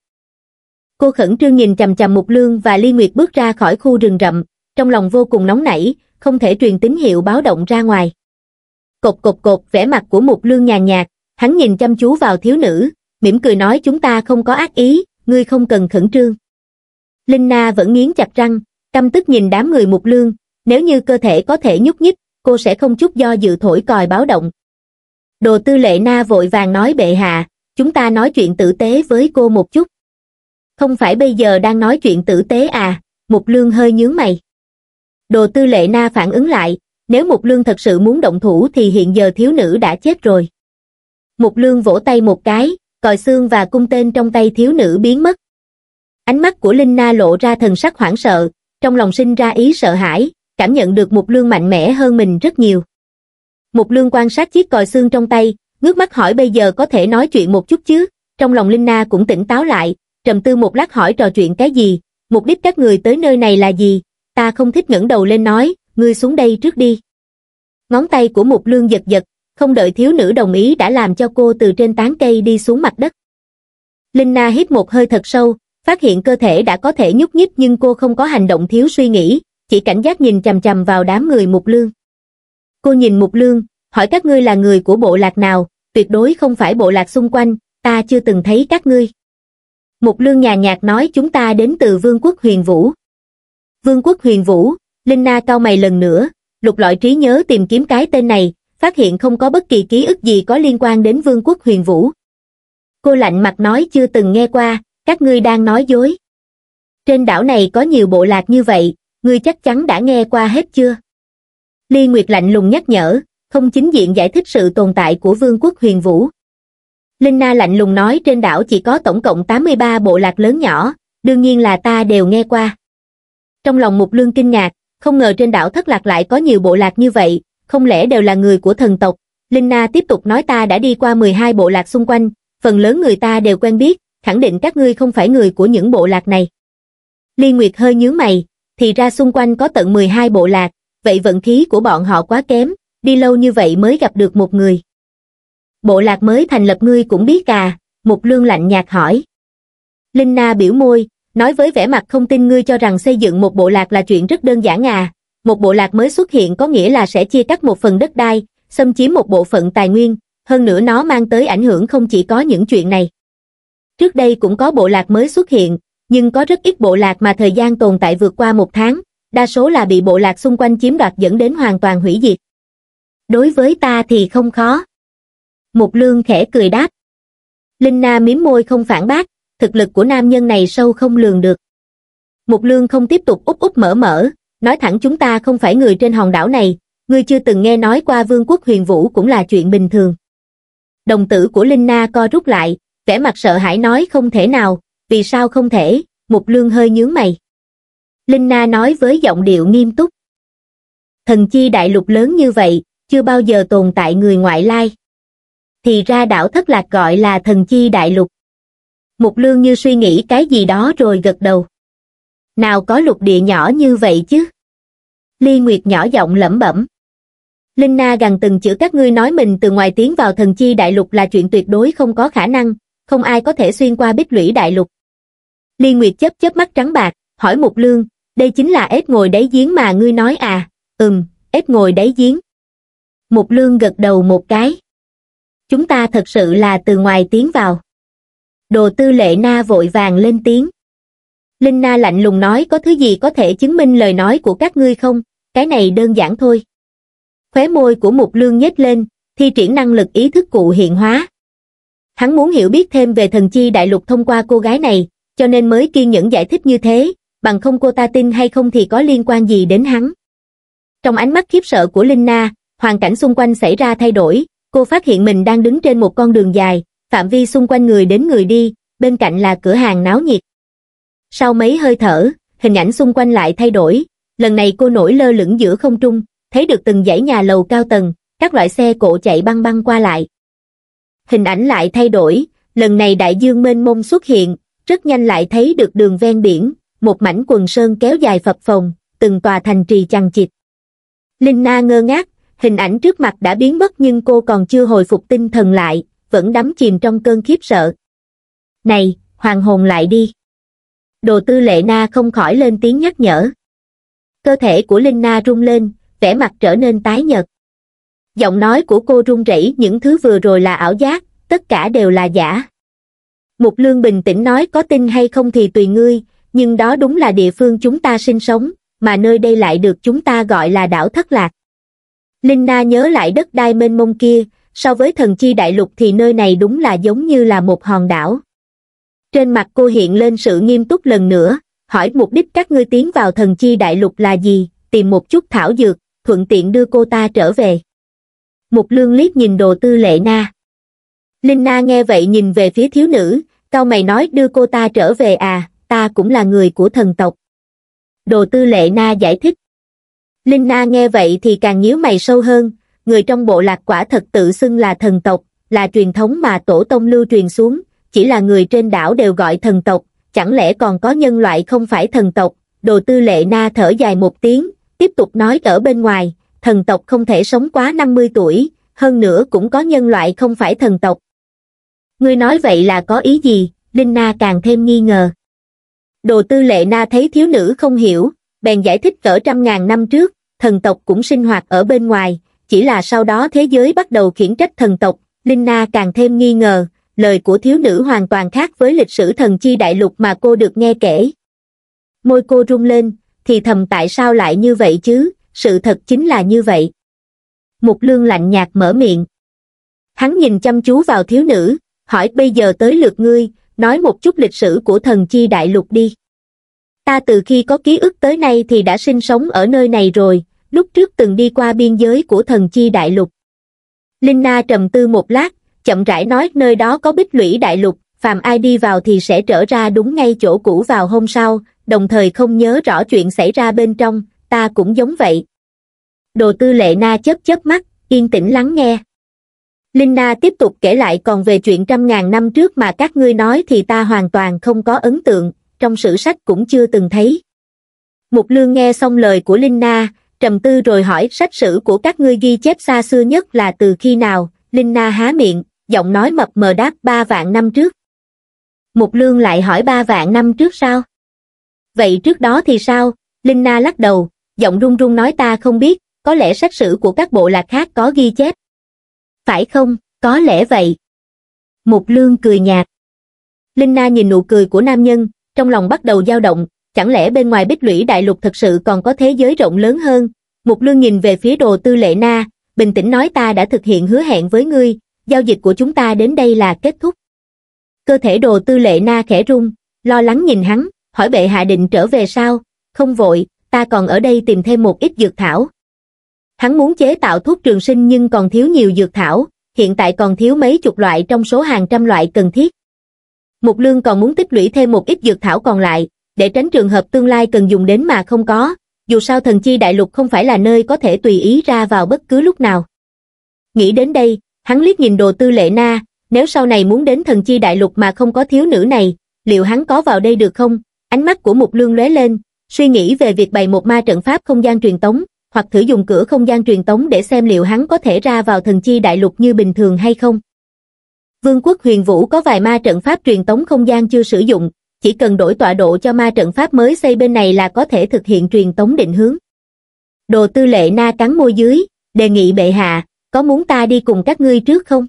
Cô khẩn trương nhìn chầm chầm Mục Lương và Ly Nguyệt bước ra khỏi khu rừng rậm, trong lòng vô cùng nóng nảy, không thể truyền tín hiệu báo động ra ngoài. Cột cột cột vẻ mặt của Mục Lương nhàn nhạt, hắn nhìn chăm chú vào thiếu nữ, mỉm cười nói chúng ta không có ác ý, ngươi không cần khẩn trương. Linh Na vẫn nghiến chặt răng, căm tức nhìn đám người mục lương, nếu như cơ thể có thể nhúc nhích, cô sẽ không chút do dự thổi còi báo động. Đồ tư lệ na vội vàng nói bệ hạ, chúng ta nói chuyện tử tế với cô một chút. Không phải bây giờ đang nói chuyện tử tế à, mục lương hơi nhướng mày. Đồ tư lệ na phản ứng lại, nếu mục lương thật sự muốn động thủ thì hiện giờ thiếu nữ đã chết rồi. Mục lương vỗ tay một cái, còi xương và cung tên trong tay thiếu nữ biến mất. Ánh mắt của Linh Na lộ ra thần sắc hoảng sợ, trong lòng sinh ra ý sợ hãi, cảm nhận được Mục Lương mạnh mẽ hơn mình rất nhiều. Mục Lương quan sát chiếc còi xương trong tay, ngước mắt hỏi bây giờ có thể nói chuyện một chút chứ, trong lòng Linh Na cũng tỉnh táo lại, trầm tư một lát hỏi trò chuyện cái gì, mục đích các người tới nơi này là gì, ta không thích ngẩng đầu lên nói, ngươi xuống đây trước đi. Ngón tay của Mục Lương giật giật, không đợi thiếu nữ đồng ý đã làm cho cô từ trên tán cây đi xuống mặt đất. Linh Na hít một hơi thật sâu, phát hiện cơ thể đã có thể nhúc nhích nhưng cô không có hành động thiếu suy nghĩ, chỉ cảnh giác nhìn chằm chằm vào đám người mục lương. Cô nhìn mục lương, hỏi các ngươi là người của bộ lạc nào, tuyệt đối không phải bộ lạc xung quanh, ta chưa từng thấy các ngươi. Mục lương nhà nhạt nói chúng ta đến từ Vương quốc Huyền Vũ. Vương quốc Huyền Vũ, Linh Na cao mày lần nữa, lục lọi trí nhớ tìm kiếm cái tên này, phát hiện không có bất kỳ ký ức gì có liên quan đến Vương quốc Huyền Vũ. Cô lạnh mặt nói chưa từng nghe qua, các ngươi đang nói dối trên đảo này có nhiều bộ lạc như vậy ngươi chắc chắn đã nghe qua hết chưa ly nguyệt lạnh lùng nhắc nhở không chính diện giải thích sự tồn tại của vương quốc huyền vũ linh na lạnh lùng nói trên đảo chỉ có tổng cộng tám mươi ba bộ lạc lớn nhỏ đương nhiên là ta đều nghe qua trong lòng mục lương kinh ngạc không ngờ trên đảo thất lạc lại có nhiều bộ lạc như vậy không lẽ đều là người của thần tộc linh na tiếp tục nói ta đã đi qua mười hai bộ lạc xung quanh phần lớn người ta đều quen biết khẳng định các ngươi không phải người của những bộ lạc này. Ly Nguyệt hơi nhướng mày, thì ra xung quanh có tận 12 bộ lạc, vậy vận khí của bọn họ quá kém, đi lâu như vậy mới gặp được một người. Bộ lạc mới thành lập ngươi cũng biết à, Một Lương lạnh nhạt hỏi. Linh Na biểu môi, nói với vẻ mặt không tin ngươi cho rằng xây dựng một bộ lạc là chuyện rất đơn giản à. Một bộ lạc mới xuất hiện có nghĩa là sẽ chia cắt một phần đất đai, xâm chiếm một bộ phận tài nguyên, hơn nữa nó mang tới ảnh hưởng không chỉ có những chuyện này. Trước đây cũng có bộ lạc mới xuất hiện, nhưng có rất ít bộ lạc mà thời gian tồn tại vượt qua một tháng, đa số là bị bộ lạc xung quanh chiếm đoạt dẫn đến hoàn toàn hủy diệt. Đối với ta thì không khó. Mục lương khẽ cười đáp. Linh Na miếm môi không phản bác, thực lực của nam nhân này sâu không lường được. Mục lương không tiếp tục úp úp mở mở, nói thẳng chúng ta không phải người trên hòn đảo này, người chưa từng nghe nói qua vương quốc huyền vũ cũng là chuyện bình thường. Đồng tử của Linh Na co rút lại, vẻ mặt sợ hãi nói không thể nào, vì sao không thể, Mục Lương hơi nhướng mày. Linh Na nói với giọng điệu nghiêm túc. Thần chi đại lục lớn như vậy, chưa bao giờ tồn tại người ngoại lai. Thì ra đảo thất lạc gọi là thần chi đại lục. Mục Lương như suy nghĩ cái gì đó rồi gật đầu. Nào có lục địa nhỏ như vậy chứ? Ly Nguyệt nhỏ giọng lẩm bẩm. Linh Na gằn từng chữ các ngươi nói mình từ ngoài tiến vào thần chi đại lục là chuyện tuyệt đối không có khả năng, không ai có thể xuyên qua bích lũy đại lục. Ly Nguyệt chớp chớp mắt trắng bạc, hỏi Mục Lương, đây chính là ếch ngồi đáy giếng mà ngươi nói à, ừm, ếch ngồi đáy giếng. Mục Lương gật đầu một cái. Chúng ta thật sự là từ ngoài tiến vào. Đồ tư lệ na vội vàng lên tiếng. Linh Na lạnh lùng nói có thứ gì có thể chứng minh lời nói của các ngươi không, cái này đơn giản thôi. Khóe môi của Mục Lương nhếch lên, thi triển năng lực ý thức cụ hiện hóa hắn muốn hiểu biết thêm về thần chi đại lục thông qua cô gái này, cho nên mới kiên nhẫn giải thích như thế, bằng không cô ta tin hay không thì có liên quan gì đến hắn. Trong ánh mắt khiếp sợ của Linh Na, hoàn cảnh xung quanh xảy ra thay đổi, cô phát hiện mình đang đứng trên một con đường dài, phạm vi xung quanh người đến người đi, bên cạnh là cửa hàng náo nhiệt. Sau mấy hơi thở, hình ảnh xung quanh lại thay đổi, lần này cô nổi lơ lửng giữa không trung, thấy được từng dãy nhà lầu cao tầng, các loại xe cộ chạy băng băng qua lại, hình ảnh lại thay đổi, lần này đại dương mênh mông xuất hiện, rất nhanh lại thấy được đường ven biển, một mảnh quần sơn kéo dài phập phồng, từng tòa thành trì chằng chịt. Linh Na ngơ ngác, hình ảnh trước mặt đã biến mất nhưng cô còn chưa hồi phục tinh thần lại, vẫn đắm chìm trong cơn khiếp sợ. Này, hoàng hồn lại đi. Đồ tư lệ na không khỏi lên tiếng nhắc nhở. Cơ thể của Linh Na rung lên, vẻ mặt trở nên tái nhợt giọng nói của cô run rẩy những thứ vừa rồi là ảo giác tất cả đều là giả mục lương bình tĩnh nói có tin hay không thì tùy ngươi nhưng đó đúng là địa phương chúng ta sinh sống mà nơi đây lại được chúng ta gọi là đảo thất lạc linh na nhớ lại đất đai mênh mông kia so với thần chi đại lục thì nơi này đúng là giống như là một hòn đảo trên mặt cô hiện lên sự nghiêm túc lần nữa hỏi mục đích các ngươi tiến vào thần chi đại lục là gì tìm một chút thảo dược thuận tiện đưa cô ta trở về một lương liếc nhìn đồ tư lệ na. Linh Na nghe vậy nhìn về phía thiếu nữ, cao mày nói đưa cô ta trở về à, ta cũng là người của thần tộc. Đồ tư lệ na giải thích. Linh Na nghe vậy thì càng nhíu mày sâu hơn, người trong bộ lạc quả thật tự xưng là thần tộc, là truyền thống mà tổ tông lưu truyền xuống, chỉ là người trên đảo đều gọi thần tộc, chẳng lẽ còn có nhân loại không phải thần tộc, đồ tư lệ na thở dài một tiếng, tiếp tục nói ở bên ngoài, thần tộc không thể sống quá 50 tuổi, hơn nữa cũng có nhân loại không phải thần tộc. Ngươi nói vậy là có ý gì? Linh Na càng thêm nghi ngờ. Đồ tư lệ Na thấy thiếu nữ không hiểu, bèn giải thích cỡ trăm ngàn năm trước, thần tộc cũng sinh hoạt ở bên ngoài, chỉ là sau đó thế giới bắt đầu khiển trách thần tộc, Linh Na càng thêm nghi ngờ, lời của thiếu nữ hoàn toàn khác với lịch sử thần chi đại lục mà cô được nghe kể. Môi cô rung lên, thì thầm tại sao lại như vậy chứ, sự thật chính là như vậy. Mục lương lạnh nhạt mở miệng. Hắn nhìn chăm chú vào thiếu nữ, hỏi bây giờ tới lượt ngươi, nói một chút lịch sử của thần chi đại lục đi. Ta từ khi có ký ức tới nay thì đã sinh sống ở nơi này rồi, lúc trước từng đi qua biên giới của thần chi đại lục. Linh Na trầm tư một lát, chậm rãi nói nơi đó có bích lũy đại lục, phàm ai đi vào thì sẽ trở ra đúng ngay chỗ cũ vào hôm sau, đồng thời không nhớ rõ chuyện xảy ra bên trong, ta cũng giống vậy đồ tư lệ na chớp chớp mắt yên tĩnh lắng nghe linh na tiếp tục kể lại còn về chuyện trăm ngàn năm trước mà các ngươi nói thì ta hoàn toàn không có ấn tượng trong sử sách cũng chưa từng thấy mục lương nghe xong lời của linh na trầm tư rồi hỏi sách sử của các ngươi ghi chép xa xưa nhất là từ khi nào linh na há miệng giọng nói mập mờ đáp ba vạn năm trước mục lương lại hỏi ba vạn năm trước sao vậy trước đó thì sao linh na lắc đầu giọng run run nói ta không biết, có lẽ sách sử của các bộ lạc khác có ghi chép. Phải không, có lẽ vậy. Mục lương cười nhạt. Linh Na nhìn nụ cười của nam nhân, trong lòng bắt đầu dao động, chẳng lẽ bên ngoài bích lũy đại lục thật sự còn có thế giới rộng lớn hơn. Mục lương nhìn về phía đồ tư lệ na, bình tĩnh nói ta đã thực hiện hứa hẹn với ngươi, giao dịch của chúng ta đến đây là kết thúc. Cơ thể đồ tư lệ na khẽ rung, lo lắng nhìn hắn, hỏi bệ hạ định trở về sao, không vội, ta còn ở đây tìm thêm một ít dược thảo. Hắn muốn chế tạo thuốc trường sinh nhưng còn thiếu nhiều dược thảo, hiện tại còn thiếu mấy chục loại trong số hàng trăm loại cần thiết. Mục Lương còn muốn tích lũy thêm một ít dược thảo còn lại, để tránh trường hợp tương lai cần dùng đến mà không có, dù sao thần chi đại lục không phải là nơi có thể tùy ý ra vào bất cứ lúc nào. Nghĩ đến đây, hắn liếc nhìn đồ tư lệ na, nếu sau này muốn đến thần chi đại lục mà không có thiếu nữ này, liệu hắn có vào đây được không? Ánh mắt của Mục Lương lóe lên, suy nghĩ về việc bày một ma trận pháp không gian truyền tống, hoặc thử dùng cửa không gian truyền tống để xem liệu hắn có thể ra vào thần chi đại lục như bình thường hay không. Vương quốc huyền vũ có vài ma trận pháp truyền tống không gian chưa sử dụng, chỉ cần đổi tọa độ cho ma trận pháp mới xây bên này là có thể thực hiện truyền tống định hướng. Đồ tư lệ na cắn môi dưới, đề nghị bệ hạ, có muốn ta đi cùng các ngươi trước không?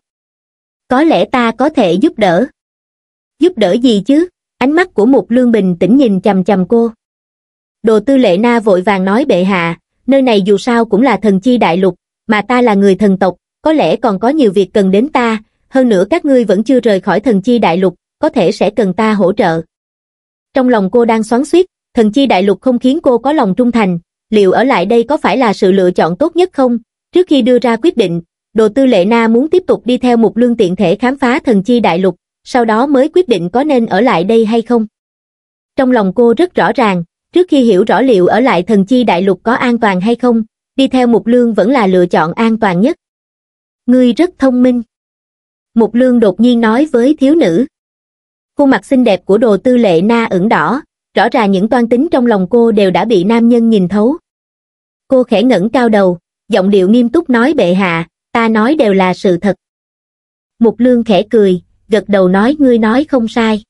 Có lẽ ta có thể giúp đỡ. Giúp đỡ gì chứ? Ánh mắt của một lương bình tĩnh nhìn chầm chầm cô đồ tư lệ na vội vàng nói bệ hạ nơi này dù sao cũng là thần chi đại lục mà ta là người thần tộc có lẽ còn có nhiều việc cần đến ta hơn nữa các ngươi vẫn chưa rời khỏi thần chi đại lục có thể sẽ cần ta hỗ trợ trong lòng cô đang xoắn xuýt thần chi đại lục không khiến cô có lòng trung thành liệu ở lại đây có phải là sự lựa chọn tốt nhất không trước khi đưa ra quyết định đồ tư lệ na muốn tiếp tục đi theo một lương tiện thể khám phá thần chi đại lục sau đó mới quyết định có nên ở lại đây hay không trong lòng cô rất rõ ràng Trước khi hiểu rõ liệu ở lại thần chi đại lục có an toàn hay không, đi theo Mục Lương vẫn là lựa chọn an toàn nhất. Ngươi rất thông minh. Mục Lương đột nhiên nói với thiếu nữ. Khuôn mặt xinh đẹp của đồ tư lệ na ửng đỏ, rõ ràng những toan tính trong lòng cô đều đã bị nam nhân nhìn thấu. Cô khẽ ngẩng cao đầu, giọng điệu nghiêm túc nói bệ hạ, ta nói đều là sự thật. Mục Lương khẽ cười, gật đầu nói ngươi nói không sai.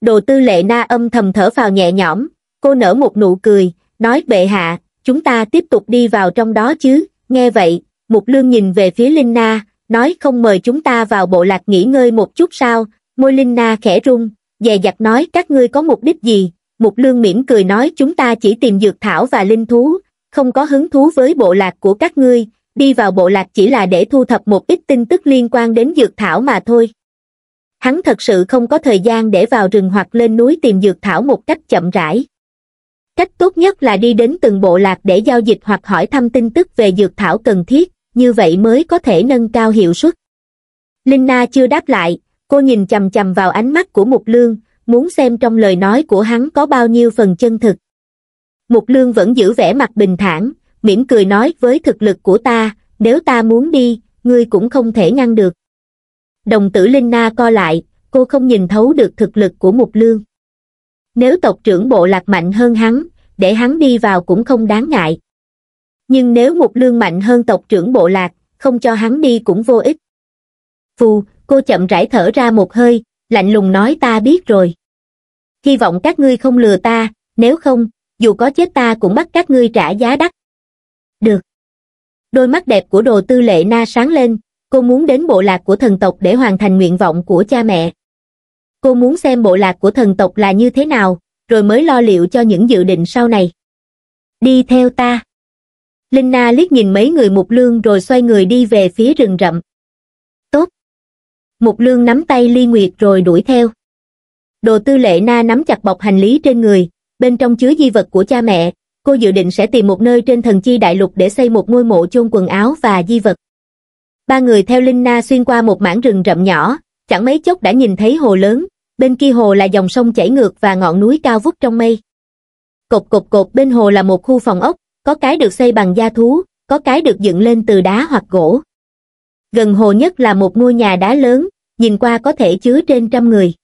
Đồ tư lệ na âm thầm thở vào nhẹ nhõm, cô nở một nụ cười, nói bệ hạ, chúng ta tiếp tục đi vào trong đó chứ, nghe vậy, Mục Lương nhìn về phía Linh Na, nói không mời chúng ta vào bộ lạc nghỉ ngơi một chút sao, môi Linh Na khẽ rung, dè dặt nói các ngươi có mục đích gì, Mục Lương mỉm cười nói chúng ta chỉ tìm dược thảo và linh thú, không có hứng thú với bộ lạc của các ngươi, đi vào bộ lạc chỉ là để thu thập một ít tin tức liên quan đến dược thảo mà thôi. Hắn thật sự không có thời gian để vào rừng hoặc lên núi tìm dược thảo một cách chậm rãi. Cách tốt nhất là đi đến từng bộ lạc để giao dịch hoặc hỏi thăm tin tức về dược thảo cần thiết, như vậy mới có thể nâng cao hiệu suất. Linh Na chưa đáp lại, cô nhìn chầm chầm vào ánh mắt của Mục Lương, muốn xem trong lời nói của hắn có bao nhiêu phần chân thực. Mục Lương vẫn giữ vẻ mặt bình thản, mỉm cười nói với thực lực của ta, nếu ta muốn đi, ngươi cũng không thể ngăn được. Đồng tử Linh Na co lại, cô không nhìn thấu được thực lực của Mục Lương nếu tộc trưởng bộ lạc mạnh hơn hắn để hắn đi vào cũng không đáng ngại nhưng nếu một lương mạnh hơn tộc trưởng bộ lạc không cho hắn đi cũng vô ích phù cô chậm rãi thở ra một hơi lạnh lùng nói ta biết rồi hy vọng các ngươi không lừa ta nếu không dù có chết ta cũng bắt các ngươi trả giá đắt được đôi mắt đẹp của đồ tư lệ na sáng lên cô muốn đến bộ lạc của thần tộc để hoàn thành nguyện vọng của cha mẹ cô muốn xem bộ lạc của thần tộc là như thế nào, rồi mới lo liệu cho những dự định sau này. Đi theo ta. Linh Na liếc nhìn mấy người mục lương rồi xoay người đi về phía rừng rậm. Tốt. Mục lương nắm tay Ly Nguyệt rồi đuổi theo. Đồ tư lệ Na nắm chặt bọc hành lý trên người, bên trong chứa di vật của cha mẹ, cô dự định sẽ tìm một nơi trên thần chi đại lục để xây một ngôi mộ chôn quần áo và di vật. Ba người theo Linh Na xuyên qua một mảng rừng rậm nhỏ, chẳng mấy chốc đã nhìn thấy hồ lớn, bên kia hồ là dòng sông chảy ngược và ngọn núi cao vút trong mây. Cột cột cột bên hồ là một khu phòng ốc, có cái được xây bằng da thú, có cái được dựng lên từ đá hoặc gỗ. Gần hồ nhất là một ngôi nhà đá lớn, nhìn qua có thể chứa trên trăm người.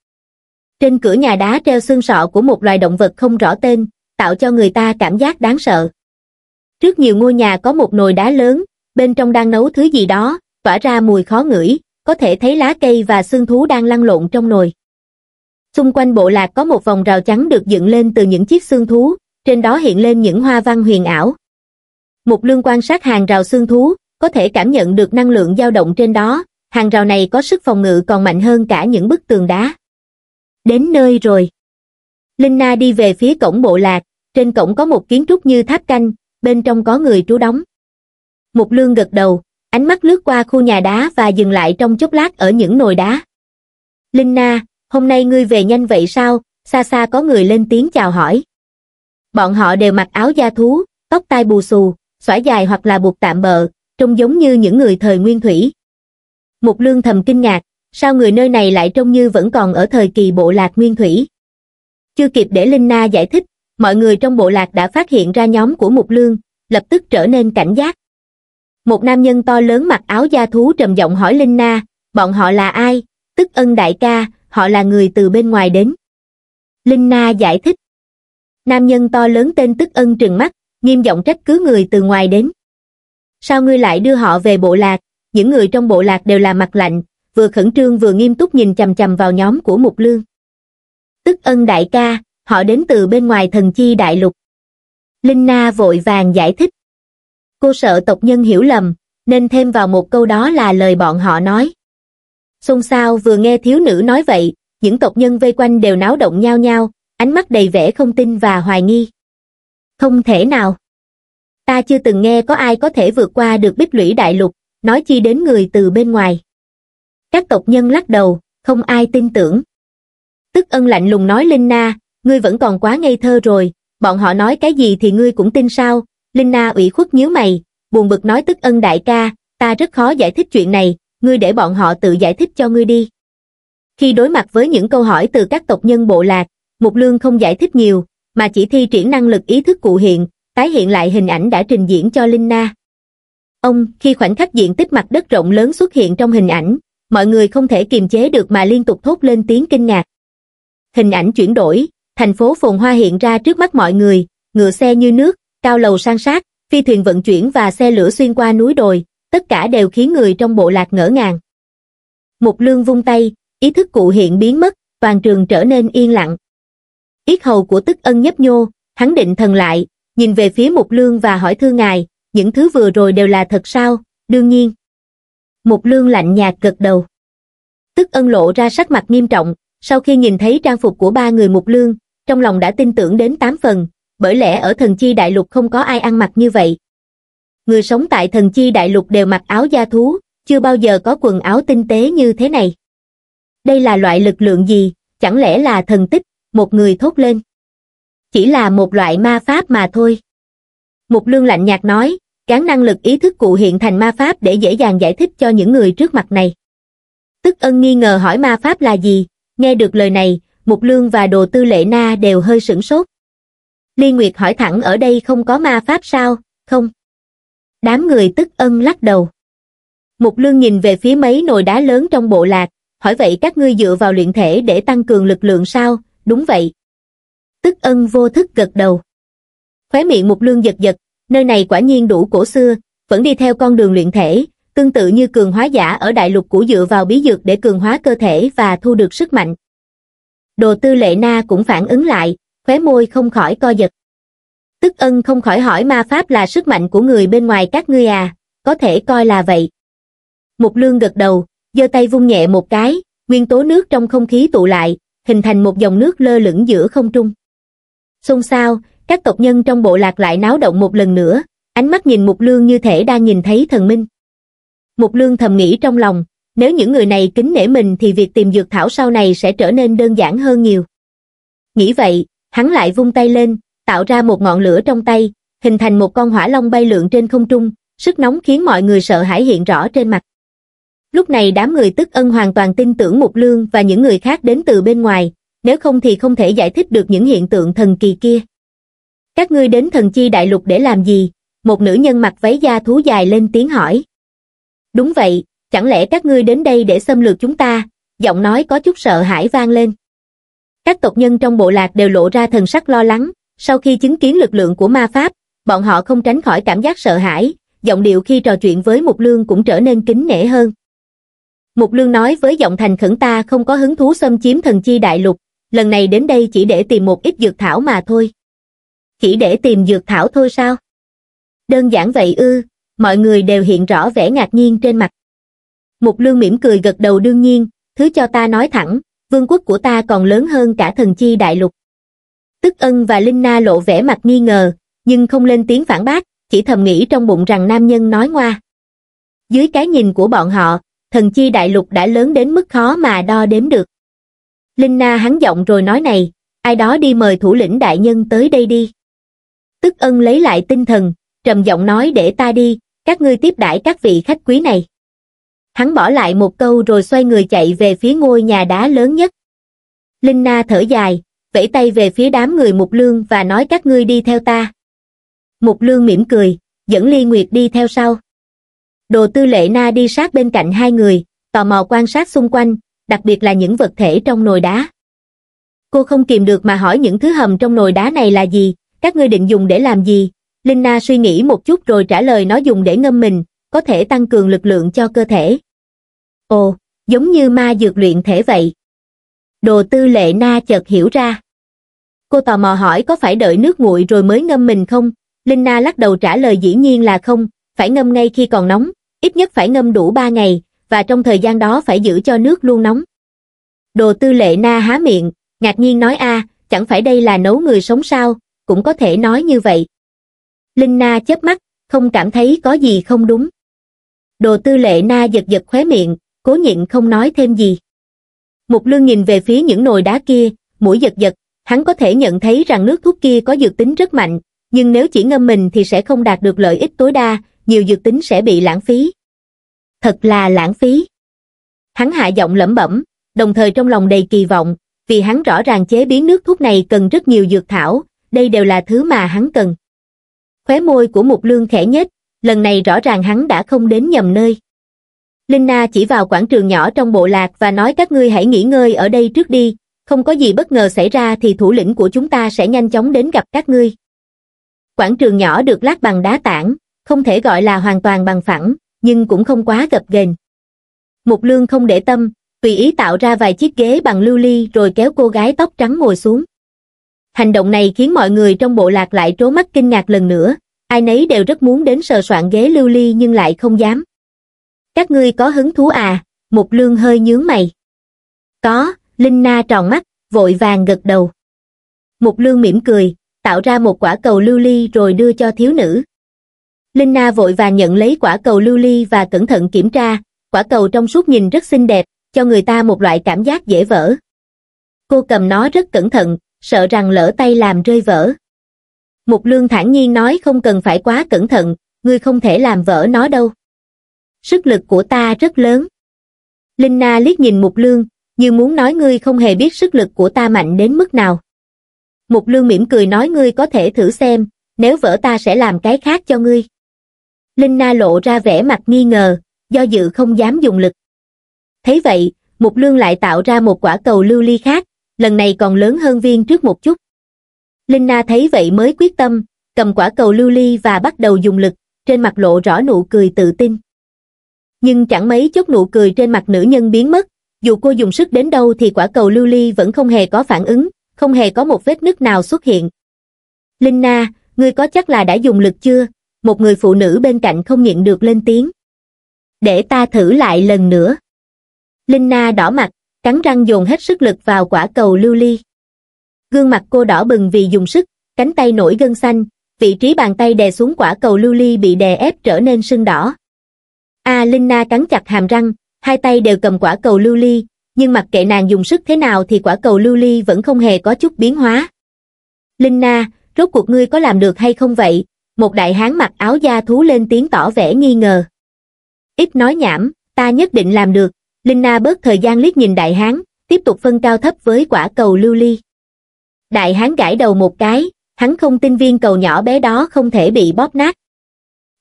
Trên cửa nhà đá treo xương sọ của một loài động vật không rõ tên, tạo cho người ta cảm giác đáng sợ. Trước nhiều ngôi nhà có một nồi đá lớn, bên trong đang nấu thứ gì đó, tỏa ra mùi khó ngửi, có thể thấy lá cây và xương thú đang lăn lộn trong nồi. Xung quanh bộ lạc có một vòng rào trắng được dựng lên từ những chiếc xương thú, trên đó hiện lên những hoa văn huyền ảo. Mục lương quan sát hàng rào xương thú, có thể cảm nhận được năng lượng dao động trên đó, hàng rào này có sức phòng ngự còn mạnh hơn cả những bức tường đá. Đến nơi rồi. Linh Na đi về phía cổng bộ lạc, trên cổng có một kiến trúc như tháp canh, bên trong có người trú đóng. Mục lương gật đầu, ánh mắt lướt qua khu nhà đá và dừng lại trong chốc lát ở những nồi đá linh na hôm nay ngươi về nhanh vậy sao xa xa có người lên tiếng chào hỏi bọn họ đều mặc áo da thú tóc tai bù xù xõa dài hoặc là buộc tạm bợ trông giống như những người thời nguyên thủy mục lương thầm kinh ngạc sao người nơi này lại trông như vẫn còn ở thời kỳ bộ lạc nguyên thủy chưa kịp để linh na giải thích mọi người trong bộ lạc đã phát hiện ra nhóm của mục lương lập tức trở nên cảnh giác một nam nhân to lớn mặc áo da thú trầm giọng hỏi linh na bọn họ là ai tức ân đại ca họ là người từ bên ngoài đến linh na giải thích nam nhân to lớn tên tức ân trừng mắt nghiêm giọng trách cứ người từ ngoài đến sao ngươi lại đưa họ về bộ lạc những người trong bộ lạc đều là mặt lạnh vừa khẩn trương vừa nghiêm túc nhìn chằm chằm vào nhóm của mục lương tức ân đại ca họ đến từ bên ngoài thần chi đại lục linh na vội vàng giải thích Cô sợ tộc nhân hiểu lầm, nên thêm vào một câu đó là lời bọn họ nói. Xôn xao vừa nghe thiếu nữ nói vậy, những tộc nhân vây quanh đều náo động nhau nhau ánh mắt đầy vẻ không tin và hoài nghi. Không thể nào. Ta chưa từng nghe có ai có thể vượt qua được bích lũy đại lục, nói chi đến người từ bên ngoài. Các tộc nhân lắc đầu, không ai tin tưởng. Tức ân lạnh lùng nói Linh Na, ngươi vẫn còn quá ngây thơ rồi, bọn họ nói cái gì thì ngươi cũng tin sao, Linh Na ủy khuất nhíu mày, buồn bực nói tức ân đại ca, ta rất khó giải thích chuyện này, ngươi để bọn họ tự giải thích cho ngươi đi. Khi đối mặt với những câu hỏi từ các tộc nhân bộ lạc, Mục Lương không giải thích nhiều, mà chỉ thi triển năng lực ý thức cụ hiện, tái hiện lại hình ảnh đã trình diễn cho Linh Na. Ông, khi khoảnh khắc diện tích mặt đất rộng lớn xuất hiện trong hình ảnh, mọi người không thể kiềm chế được mà liên tục thốt lên tiếng kinh ngạc. Hình ảnh chuyển đổi, thành phố phồn hoa hiện ra trước mắt mọi người, ngựa xe như nước, cao lầu sang sát, phi thuyền vận chuyển và xe lửa xuyên qua núi đồi, tất cả đều khiến người trong bộ lạc ngỡ ngàng. Mục lương vung tay, ý thức cụ hiện biến mất, toàn trường trở nên yên lặng. Yết hầu của tức ân nhấp nhô, hắn định thần lại, nhìn về phía mục lương và hỏi thưa ngài, những thứ vừa rồi đều là thật sao, đương nhiên. Mục lương lạnh nhạt gật đầu. Tức ân lộ ra sắc mặt nghiêm trọng, sau khi nhìn thấy trang phục của ba người mục lương, trong lòng đã tin tưởng đến tám phần, bởi lẽ ở thần chi đại lục không có ai ăn mặc như vậy. Người sống tại thần chi đại lục đều mặc áo da thú, chưa bao giờ có quần áo tinh tế như thế này. Đây là loại lực lượng gì, chẳng lẽ là thần tích, một người thốt lên. Chỉ là một loại ma pháp mà thôi. Mục lương lạnh nhạt nói, gán năng lực ý thức cụ hiện thành ma pháp để dễ dàng giải thích cho những người trước mặt này. Tức ân nghi ngờ hỏi ma pháp là gì, nghe được lời này, Mục Lương và Đồ Tư Lệ Na đều hơi sửng sốt. Ly Nguyệt hỏi thẳng ở đây không có ma pháp sao, không? Đám người tức ân lắc đầu. Mục Lương nhìn về phía mấy nồi đá lớn trong bộ lạc, hỏi vậy các ngươi dựa vào luyện thể để tăng cường lực lượng sao, đúng vậy. Tức ân vô thức gật đầu. Khóe miệng Mục Lương giật giật, nơi này quả nhiên đủ cổ xưa, vẫn đi theo con đường luyện thể, tương tự như cường hóa giả ở đại lục cũ dựa vào bí dược để cường hóa cơ thể và thu được sức mạnh. Đồ tư lệ na cũng phản ứng lại, khóe môi không khỏi co giật. Tức ân không khỏi hỏi ma pháp là sức mạnh của người bên ngoài các ngươi à, có thể coi là vậy. Mục lương gật đầu, giơ tay vung nhẹ một cái, nguyên tố nước trong không khí tụ lại, hình thành một dòng nước lơ lửng giữa không trung. Xôn xao, các tộc nhân trong bộ lạc lại náo động một lần nữa, ánh mắt nhìn Mục Lương như thể đang nhìn thấy thần minh. Mục Lương thầm nghĩ trong lòng, nếu những người này kính nể mình thì việc tìm dược thảo sau này sẽ trở nên đơn giản hơn nhiều. Nghĩ vậy, hắn lại vung tay lên, tạo ra một ngọn lửa trong tay, hình thành một con hỏa long bay lượn trên không trung, sức nóng khiến mọi người sợ hãi hiện rõ trên mặt. Lúc này đám người tức ân hoàn toàn tin tưởng Mục Lương và những người khác đến từ bên ngoài, nếu không thì không thể giải thích được những hiện tượng thần kỳ kia. Các ngươi đến thần chi đại lục để làm gì? Một nữ nhân mặc váy da thú dài lên tiếng hỏi. Đúng vậy, chẳng lẽ các ngươi đến đây để xâm lược chúng ta? Giọng nói có chút sợ hãi vang lên các tộc nhân trong bộ lạc đều lộ ra thần sắc lo lắng, sau khi chứng kiến lực lượng của ma pháp, bọn họ không tránh khỏi cảm giác sợ hãi, giọng điệu khi trò chuyện với Mục Lương cũng trở nên kính nể hơn. Mục Lương nói với giọng thành khẩn ta không có hứng thú xâm chiếm thần chi đại lục, lần này đến đây chỉ để tìm một ít dược thảo mà thôi. Chỉ để tìm dược thảo thôi sao? Đơn giản vậy ư, mọi người đều hiện rõ vẻ ngạc nhiên trên mặt. Mục Lương mỉm cười gật đầu đương nhiên, thứ cho ta nói thẳng, vương quốc của ta còn lớn hơn cả thần chi đại lục. Tức ân và Linh Na lộ vẻ mặt nghi ngờ, nhưng không lên tiếng phản bác, chỉ thầm nghĩ trong bụng rằng nam nhân nói ngoa. Dưới cái nhìn của bọn họ, thần chi đại lục đã lớn đến mức khó mà đo đếm được. Linh Na hắn giọng rồi nói này, ai đó đi mời thủ lĩnh đại nhân tới đây đi. Tức ân lấy lại tinh thần, trầm giọng nói để ta đi, các ngươi tiếp đãi các vị khách quý này hắn bỏ lại một câu rồi xoay người chạy về phía ngôi nhà đá lớn nhất. Linh Na thở dài, vẫy tay về phía đám người Mục Lương và nói các ngươi đi theo ta. Mục Lương mỉm cười, dẫn Ly Nguyệt đi theo sau. Đồ tư lệ Na đi sát bên cạnh hai người, tò mò quan sát xung quanh, đặc biệt là những vật thể trong nồi đá. Cô không kìm được mà hỏi những thứ hầm trong nồi đá này là gì, các ngươi định dùng để làm gì. Linh Na suy nghĩ một chút rồi trả lời nó dùng để ngâm mình, có thể tăng cường lực lượng cho cơ thể. Ồ, giống như ma dược luyện thể vậy. Đồ tư lệ na chợt hiểu ra. Cô tò mò hỏi có phải đợi nước nguội rồi mới ngâm mình không? Linh Na lắc đầu trả lời dĩ nhiên là không, phải ngâm ngay khi còn nóng, ít nhất phải ngâm đủ 3 ngày, và trong thời gian đó phải giữ cho nước luôn nóng. Đồ tư lệ Na há miệng, ngạc nhiên nói a, chẳng phải đây là nấu người sống sao, cũng có thể nói như vậy. Linh Na chớp mắt, không cảm thấy có gì không đúng. Đồ tư lệ Na giật giật khóe miệng, cố nhịn không nói thêm gì. Mục lương nhìn về phía những nồi đá kia, mũi giật giật, hắn có thể nhận thấy rằng nước thuốc kia có dược tính rất mạnh, nhưng nếu chỉ ngâm mình thì sẽ không đạt được lợi ích tối đa, nhiều dược tính sẽ bị lãng phí. Thật là lãng phí. Hắn hạ giọng lẩm bẩm, đồng thời trong lòng đầy kỳ vọng, vì hắn rõ ràng chế biến nước thuốc này cần rất nhiều dược thảo, đây đều là thứ mà hắn cần. Khóe môi của Mục Lương khẽ nhếch, lần này rõ ràng hắn đã không đến nhầm nơi. Linh Na chỉ vào quảng trường nhỏ trong bộ lạc và nói các ngươi hãy nghỉ ngơi ở đây trước đi, không có gì bất ngờ xảy ra thì thủ lĩnh của chúng ta sẽ nhanh chóng đến gặp các ngươi. Quảng trường nhỏ được lát bằng đá tảng, không thể gọi là hoàn toàn bằng phẳng, nhưng cũng không quá gập ghềnh. Mục Lương không để tâm, tùy ý tạo ra vài chiếc ghế bằng lưu ly rồi kéo cô gái tóc trắng ngồi xuống. Hành động này khiến mọi người trong bộ lạc lại trố mắt kinh ngạc lần nữa, ai nấy đều rất muốn đến sờ soạn ghế lưu ly nhưng lại không dám các ngươi có hứng thú à mục lương hơi nhướng mày có linh na tròn mắt vội vàng gật đầu mục lương mỉm cười tạo ra một quả cầu lưu ly rồi đưa cho thiếu nữ linh na vội vàng nhận lấy quả cầu lưu ly và cẩn thận kiểm tra quả cầu trong suốt nhìn rất xinh đẹp cho người ta một loại cảm giác dễ vỡ cô cầm nó rất cẩn thận sợ rằng lỡ tay làm rơi vỡ mục lương thản nhiên nói không cần phải quá cẩn thận ngươi không thể làm vỡ nó đâu sức lực của ta rất lớn. Linh Na liếc nhìn Mục Lương, như muốn nói ngươi không hề biết sức lực của ta mạnh đến mức nào. Mục Lương mỉm cười nói ngươi có thể thử xem, nếu vỡ ta sẽ làm cái khác cho ngươi. Linh Na lộ ra vẻ mặt nghi ngờ, do dự không dám dùng lực. Thấy vậy, Mục Lương lại tạo ra một quả cầu lưu ly khác, lần này còn lớn hơn viên trước một chút. Linh Na thấy vậy mới quyết tâm, cầm quả cầu lưu ly và bắt đầu dùng lực, trên mặt lộ rõ nụ cười tự tin nhưng chẳng mấy chốc nụ cười trên mặt nữ nhân biến mất, dù cô dùng sức đến đâu thì quả cầu lưu ly vẫn không hề có phản ứng, không hề có một vết nứt nào xuất hiện. Linh Na, ngươi có chắc là đã dùng lực chưa? Một người phụ nữ bên cạnh không nhịn được lên tiếng. Để ta thử lại lần nữa. Linh Na đỏ mặt, cắn răng dồn hết sức lực vào quả cầu lưu ly. Gương mặt cô đỏ bừng vì dùng sức, cánh tay nổi gân xanh, vị trí bàn tay đè xuống quả cầu lưu ly bị đè ép trở nên sưng đỏ. A Alina cắn chặt hàm răng, hai tay đều cầm quả cầu lưu ly, nhưng mặc kệ nàng dùng sức thế nào thì quả cầu lưu ly vẫn không hề có chút biến hóa. Linna, rốt cuộc ngươi có làm được hay không vậy? Một đại hán mặc áo da thú lên tiếng tỏ vẻ nghi ngờ. Ít nói nhảm, ta nhất định làm được. Linna bớt thời gian liếc nhìn đại hán, tiếp tục phân cao thấp với quả cầu lưu ly. Đại hán gãi đầu một cái, hắn không tin viên cầu nhỏ bé đó không thể bị bóp nát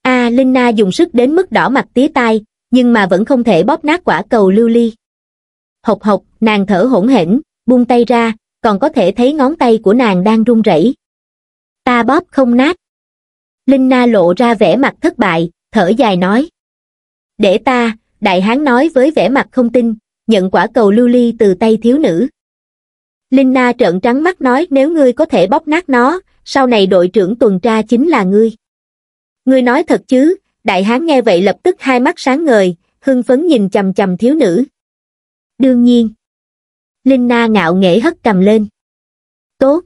a à, linh na dùng sức đến mức đỏ mặt tía tai nhưng mà vẫn không thể bóp nát quả cầu lưu ly hộc hộc nàng thở hỗn hển buông tay ra còn có thể thấy ngón tay của nàng đang run rẩy ta bóp không nát linh na lộ ra vẻ mặt thất bại thở dài nói để ta đại hán nói với vẻ mặt không tin nhận quả cầu lưu ly từ tay thiếu nữ linh na trợn trắng mắt nói nếu ngươi có thể bóp nát nó sau này đội trưởng tuần tra chính là ngươi ngươi nói thật chứ đại hán nghe vậy lập tức hai mắt sáng ngời hưng phấn nhìn chầm chầm thiếu nữ đương nhiên linh na ngạo nghễ hất cầm lên tốt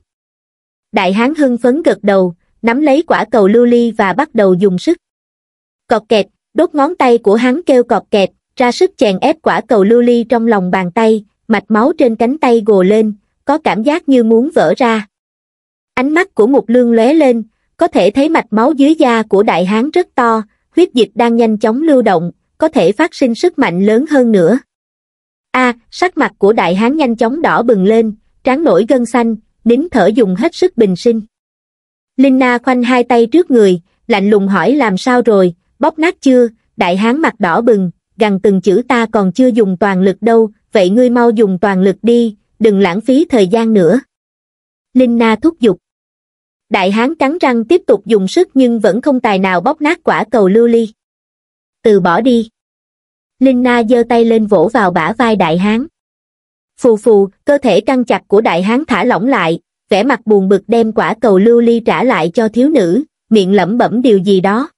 đại hán hưng phấn gật đầu nắm lấy quả cầu lưu ly và bắt đầu dùng sức cọt kẹt đốt ngón tay của hắn kêu cọt kẹt ra sức chèn ép quả cầu lưu ly trong lòng bàn tay mạch máu trên cánh tay gồ lên có cảm giác như muốn vỡ ra ánh mắt của mục lương lóe lên có thể thấy mạch máu dưới da của đại hán rất to, huyết dịch đang nhanh chóng lưu động, có thể phát sinh sức mạnh lớn hơn nữa. A, à, sắc mặt của đại hán nhanh chóng đỏ bừng lên, trán nổi gân xanh, nín thở dùng hết sức bình sinh. Linh Na khoanh hai tay trước người, lạnh lùng hỏi làm sao rồi, bóp nát chưa, đại hán mặt đỏ bừng, gần từng chữ ta còn chưa dùng toàn lực đâu, vậy ngươi mau dùng toàn lực đi, đừng lãng phí thời gian nữa. Linh Na thúc giục đại hán cắn răng tiếp tục dùng sức nhưng vẫn không tài nào bóp nát quả cầu lưu ly. Từ bỏ đi. Linh Na giơ tay lên vỗ vào bả vai đại hán. Phù phù, cơ thể căng chặt của đại hán thả lỏng lại, vẻ mặt buồn bực đem quả cầu lưu ly trả lại cho thiếu nữ, miệng lẩm bẩm điều gì đó.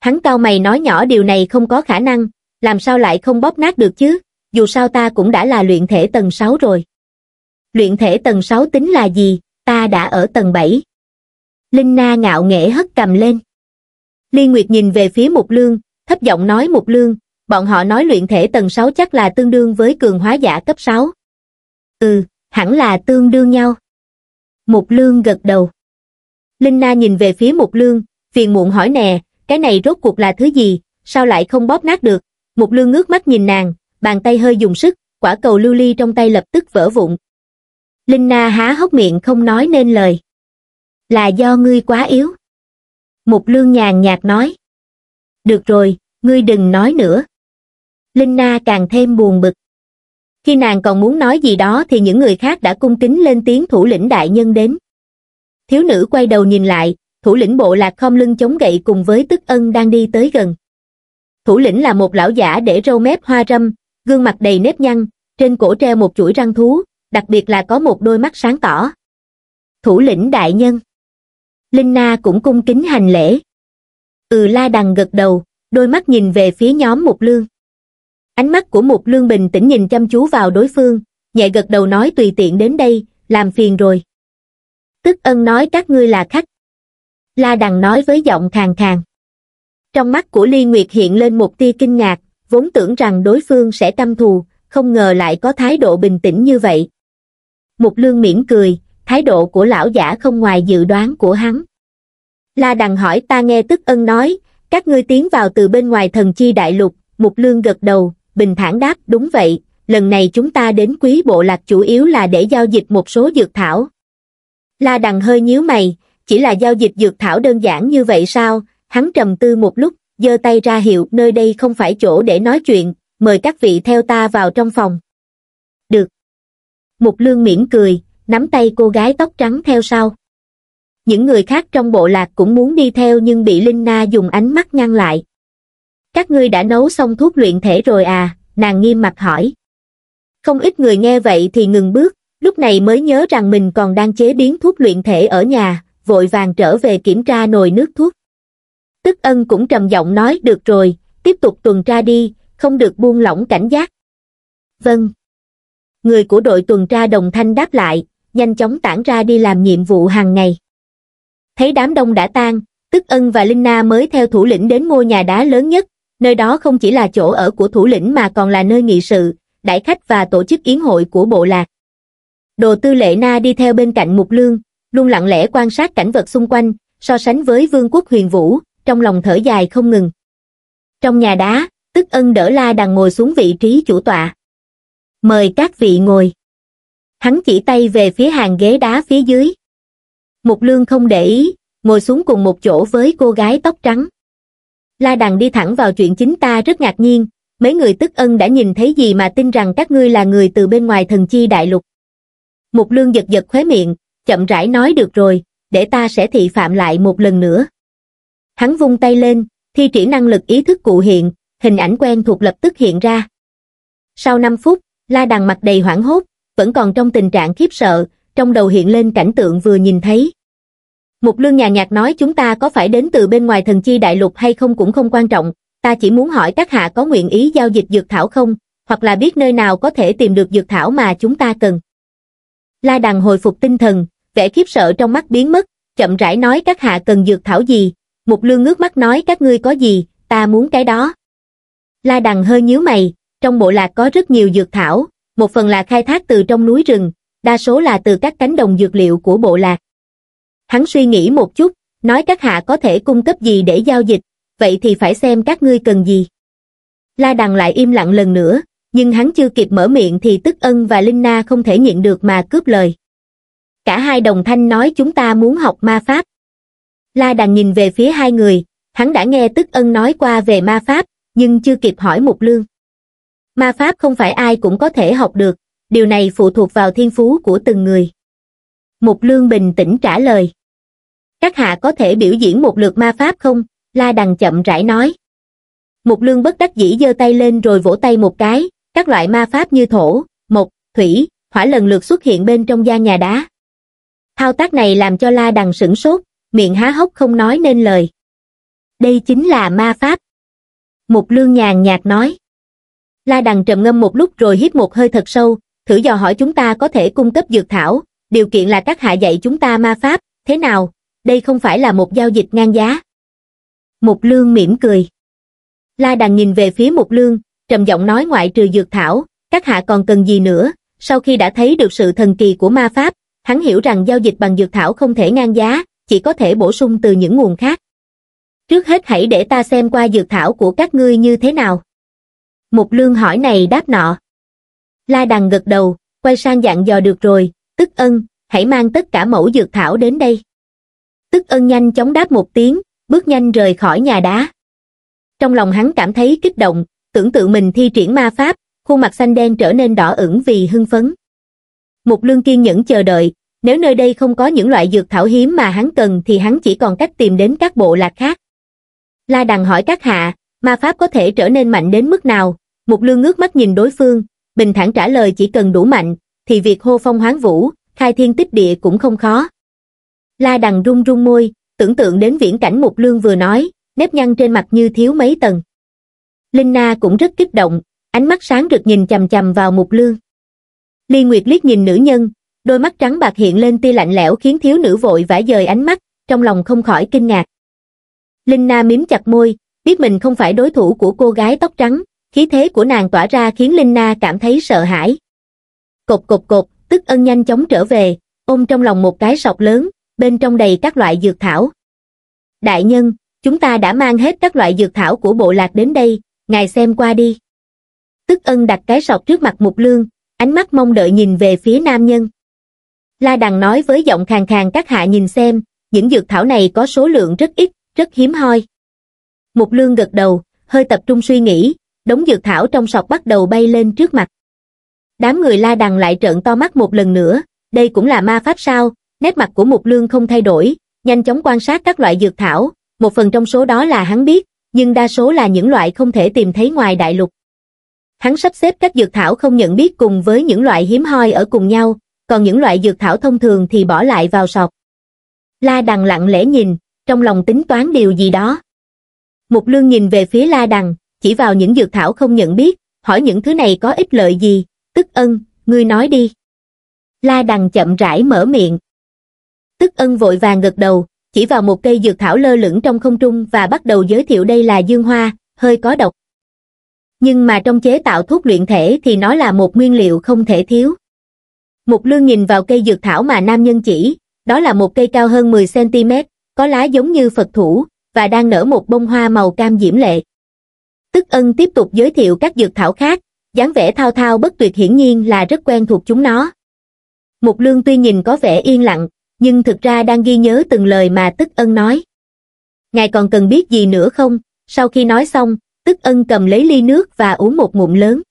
Hắn cao mày nói nhỏ điều này không có khả năng, làm sao lại không bóp nát được chứ, dù sao ta cũng đã là luyện thể tầng 6 rồi. Luyện thể tầng 6 tính là gì, ta đã ở tầng 7. Linh Na ngạo nghễ hất cầm lên. Liên Nguyệt nhìn về phía Mục Lương, thấp giọng nói Mục Lương, bọn họ nói luyện thể tầng 6 chắc là tương đương với cường hóa giả cấp 6. Ừ, hẳn là tương đương nhau. Mục Lương gật đầu. Linh Na nhìn về phía Mục Lương, phiền muộn hỏi nè, cái này rốt cuộc là thứ gì, sao lại không bóp nát được? Mục Lương ngước mắt nhìn nàng, bàn tay hơi dùng sức, quả cầu lưu ly trong tay lập tức vỡ vụn. Linh Na há hốc miệng không nói nên lời là do ngươi quá yếu. Mục lương nhàn nhạt nói. Được rồi, ngươi đừng nói nữa. Linh Na càng thêm buồn bực. Khi nàng còn muốn nói gì đó thì những người khác đã cung kính lên tiếng thủ lĩnh đại nhân đến. Thiếu nữ quay đầu nhìn lại, thủ lĩnh bộ lạc khom lưng chống gậy cùng với tức ân đang đi tới gần. Thủ lĩnh là một lão giả để râu mép hoa râm, gương mặt đầy nếp nhăn, trên cổ treo một chuỗi răng thú, đặc biệt là có một đôi mắt sáng tỏ. Thủ lĩnh đại nhân Linh Na cũng cung kính hành lễ. Ừ la đằng gật đầu, đôi mắt nhìn về phía nhóm Mục Lương. Ánh mắt của Mục Lương bình tĩnh nhìn chăm chú vào đối phương, nhẹ gật đầu nói tùy tiện đến đây, làm phiền rồi. Tức ân nói các ngươi là khách. La đằng nói với giọng khàn khàn. Trong mắt của Ly Nguyệt hiện lên một tia kinh ngạc, vốn tưởng rằng đối phương sẽ tâm thù, không ngờ lại có thái độ bình tĩnh như vậy. Mục Lương mỉm cười, thái độ của lão giả không ngoài dự đoán của hắn. La Đằng hỏi ta nghe tức ân nói, các ngươi tiến vào từ bên ngoài thần chi đại lục, Mục Lương gật đầu, bình thản đáp đúng vậy, lần này chúng ta đến quý bộ lạc chủ yếu là để giao dịch một số dược thảo. La Đằng hơi nhíu mày, chỉ là giao dịch dược thảo đơn giản như vậy sao, hắn trầm tư một lúc, giơ tay ra hiệu nơi đây không phải chỗ để nói chuyện, mời các vị theo ta vào trong phòng. Được. Mục Lương miễn cười, nắm tay cô gái tóc trắng theo sau. Những người khác trong bộ lạc cũng muốn đi theo nhưng bị Linh Na dùng ánh mắt ngăn lại. Các ngươi đã nấu xong thuốc luyện thể rồi à, nàng nghiêm mặt hỏi. Không ít người nghe vậy thì ngừng bước, lúc này mới nhớ rằng mình còn đang chế biến thuốc luyện thể ở nhà, vội vàng trở về kiểm tra nồi nước thuốc. Tức ân cũng trầm giọng nói được rồi, tiếp tục tuần tra đi, không được buông lỏng cảnh giác. Vâng. Người của đội tuần tra đồng thanh đáp lại, nhanh chóng tản ra đi làm nhiệm vụ hàng ngày. Thấy đám đông đã tan, Tức Ân và Linh Na mới theo thủ lĩnh đến ngôi nhà đá lớn nhất, nơi đó không chỉ là chỗ ở của thủ lĩnh mà còn là nơi nghị sự, đãi khách và tổ chức yến hội của bộ lạc. Đồ tư lệ Na đi theo bên cạnh Mục Lương, luôn lặng lẽ quan sát cảnh vật xung quanh, so sánh với vương quốc huyền vũ, trong lòng thở dài không ngừng. Trong nhà đá, Tức Ân đỡ La đang ngồi xuống vị trí chủ tọa. Mời các vị ngồi hắn chỉ tay về phía hàng ghế đá phía dưới. Mục lương không để ý, ngồi xuống cùng một chỗ với cô gái tóc trắng. La Đằng đi thẳng vào chuyện chính ta rất ngạc nhiên, mấy người tức ân đã nhìn thấy gì mà tin rằng các ngươi là người từ bên ngoài thần chi đại lục. Mục lương giật giật khóe miệng, chậm rãi nói được rồi, để ta sẽ thị phạm lại một lần nữa. Hắn vung tay lên, thi triển năng lực ý thức cụ hiện, hình ảnh quen thuộc lập tức hiện ra. Sau 5 phút, La Đằng mặt đầy hoảng hốt, vẫn còn trong tình trạng khiếp sợ, trong đầu hiện lên cảnh tượng vừa nhìn thấy. Mục lương nhà nhạc nói chúng ta có phải đến từ bên ngoài thần chi đại lục hay không cũng không quan trọng, ta chỉ muốn hỏi các hạ có nguyện ý giao dịch dược thảo không, hoặc là biết nơi nào có thể tìm được dược thảo mà chúng ta cần. La đằng hồi phục tinh thần, vẻ khiếp sợ trong mắt biến mất, chậm rãi nói các hạ cần dược thảo gì, mục lương ngước mắt nói các ngươi có gì, ta muốn cái đó. La đằng hơi nhíu mày, trong bộ lạc có rất nhiều dược thảo, một phần là khai thác từ trong núi rừng, đa số là từ các cánh đồng dược liệu của bộ lạc. Hắn suy nghĩ một chút, nói các hạ có thể cung cấp gì để giao dịch, vậy thì phải xem các ngươi cần gì. La Đằng lại im lặng lần nữa, nhưng hắn chưa kịp mở miệng thì Tức Ân và Linh Na không thể nhịn được mà cướp lời. Cả hai đồng thanh nói chúng ta muốn học ma pháp. La Đằng nhìn về phía hai người, hắn đã nghe Tức Ân nói qua về ma pháp, nhưng chưa kịp hỏi Mục Lương ma pháp không phải ai cũng có thể học được, điều này phụ thuộc vào thiên phú của từng người. Mục Lương bình tĩnh trả lời. Các hạ có thể biểu diễn một lượt ma pháp không? La Đằng chậm rãi nói. Mục Lương bất đắc dĩ giơ tay lên rồi vỗ tay một cái, các loại ma pháp như thổ, mộc, thủy, hỏa lần lượt xuất hiện bên trong gian nhà đá. Thao tác này làm cho La Đằng sửng sốt, miệng há hốc không nói nên lời. Đây chính là ma pháp. Mục Lương nhàn nhạt nói. La Đằng trầm ngâm một lúc rồi hít một hơi thật sâu, thử dò hỏi chúng ta có thể cung cấp dược thảo, điều kiện là các hạ dạy chúng ta ma pháp, thế nào? Đây không phải là một giao dịch ngang giá. Mục Lương mỉm cười. La Đằng nhìn về phía Mục Lương, trầm giọng nói ngoại trừ dược thảo, các hạ còn cần gì nữa? Sau khi đã thấy được sự thần kỳ của ma pháp, hắn hiểu rằng giao dịch bằng dược thảo không thể ngang giá, chỉ có thể bổ sung từ những nguồn khác. Trước hết hãy để ta xem qua dược thảo của các ngươi như thế nào. Mục lương hỏi này đáp nọ. La đằng gật đầu, quay sang dặn dò được rồi, tức ân, hãy mang tất cả mẫu dược thảo đến đây. Tức ân nhanh chóng đáp một tiếng, bước nhanh rời khỏi nhà đá. Trong lòng hắn cảm thấy kích động, tưởng tượng mình thi triển ma pháp, khuôn mặt xanh đen trở nên đỏ ửng vì hưng phấn. Mục lương kiên nhẫn chờ đợi, nếu nơi đây không có những loại dược thảo hiếm mà hắn cần thì hắn chỉ còn cách tìm đến các bộ lạc khác. La Đằng hỏi các hạ, ma pháp có thể trở nên mạnh đến mức nào, Mục lương ngước mắt nhìn đối phương, bình thản trả lời chỉ cần đủ mạnh, thì việc hô phong hoán vũ, khai thiên tích địa cũng không khó. La đằng rung rung môi, tưởng tượng đến viễn cảnh mục lương vừa nói, nếp nhăn trên mặt như thiếu mấy tầng. Linh Na cũng rất kích động, ánh mắt sáng rực nhìn chầm chầm vào mục lương. Ly Nguyệt liếc nhìn nữ nhân, đôi mắt trắng bạc hiện lên tia lạnh lẽo khiến thiếu nữ vội vã dời ánh mắt, trong lòng không khỏi kinh ngạc. Linh Na miếm chặt môi, biết mình không phải đối thủ của cô gái tóc trắng, khí thế của nàng tỏa ra khiến Linh Na cảm thấy sợ hãi. Cột cột cột, tức ân nhanh chóng trở về, ôm trong lòng một cái sọc lớn, bên trong đầy các loại dược thảo. Đại nhân, chúng ta đã mang hết các loại dược thảo của bộ lạc đến đây, ngài xem qua đi. Tức ân đặt cái sọc trước mặt mục lương, ánh mắt mong đợi nhìn về phía nam nhân. La Đằng nói với giọng khàn khàn các hạ nhìn xem, những dược thảo này có số lượng rất ít, rất hiếm hoi. Mục lương gật đầu, hơi tập trung suy nghĩ, đống dược thảo trong sọt bắt đầu bay lên trước mặt. Đám người la đằng lại trợn to mắt một lần nữa, đây cũng là ma pháp sao, nét mặt của mục lương không thay đổi, nhanh chóng quan sát các loại dược thảo, một phần trong số đó là hắn biết, nhưng đa số là những loại không thể tìm thấy ngoài đại lục. Hắn sắp xếp các dược thảo không nhận biết cùng với những loại hiếm hoi ở cùng nhau, còn những loại dược thảo thông thường thì bỏ lại vào sọt. La đằng lặng lẽ nhìn, trong lòng tính toán điều gì đó. Mục lương nhìn về phía la đằng, chỉ vào những dược thảo không nhận biết, hỏi những thứ này có ích lợi gì, tức ân, ngươi nói đi. La đằng chậm rãi mở miệng. Tức ân vội vàng gật đầu, chỉ vào một cây dược thảo lơ lửng trong không trung và bắt đầu giới thiệu đây là dương hoa, hơi có độc. Nhưng mà trong chế tạo thuốc luyện thể thì nó là một nguyên liệu không thể thiếu. mục lương nhìn vào cây dược thảo mà nam nhân chỉ, đó là một cây cao hơn 10cm, có lá giống như Phật thủ, và đang nở một bông hoa màu cam diễm lệ tức ân tiếp tục giới thiệu các dược thảo khác dáng vẻ thao thao bất tuyệt hiển nhiên là rất quen thuộc chúng nó mục lương tuy nhìn có vẻ yên lặng nhưng thực ra đang ghi nhớ từng lời mà tức ân nói ngài còn cần biết gì nữa không sau khi nói xong tức ân cầm lấy ly nước và uống một ngụm lớn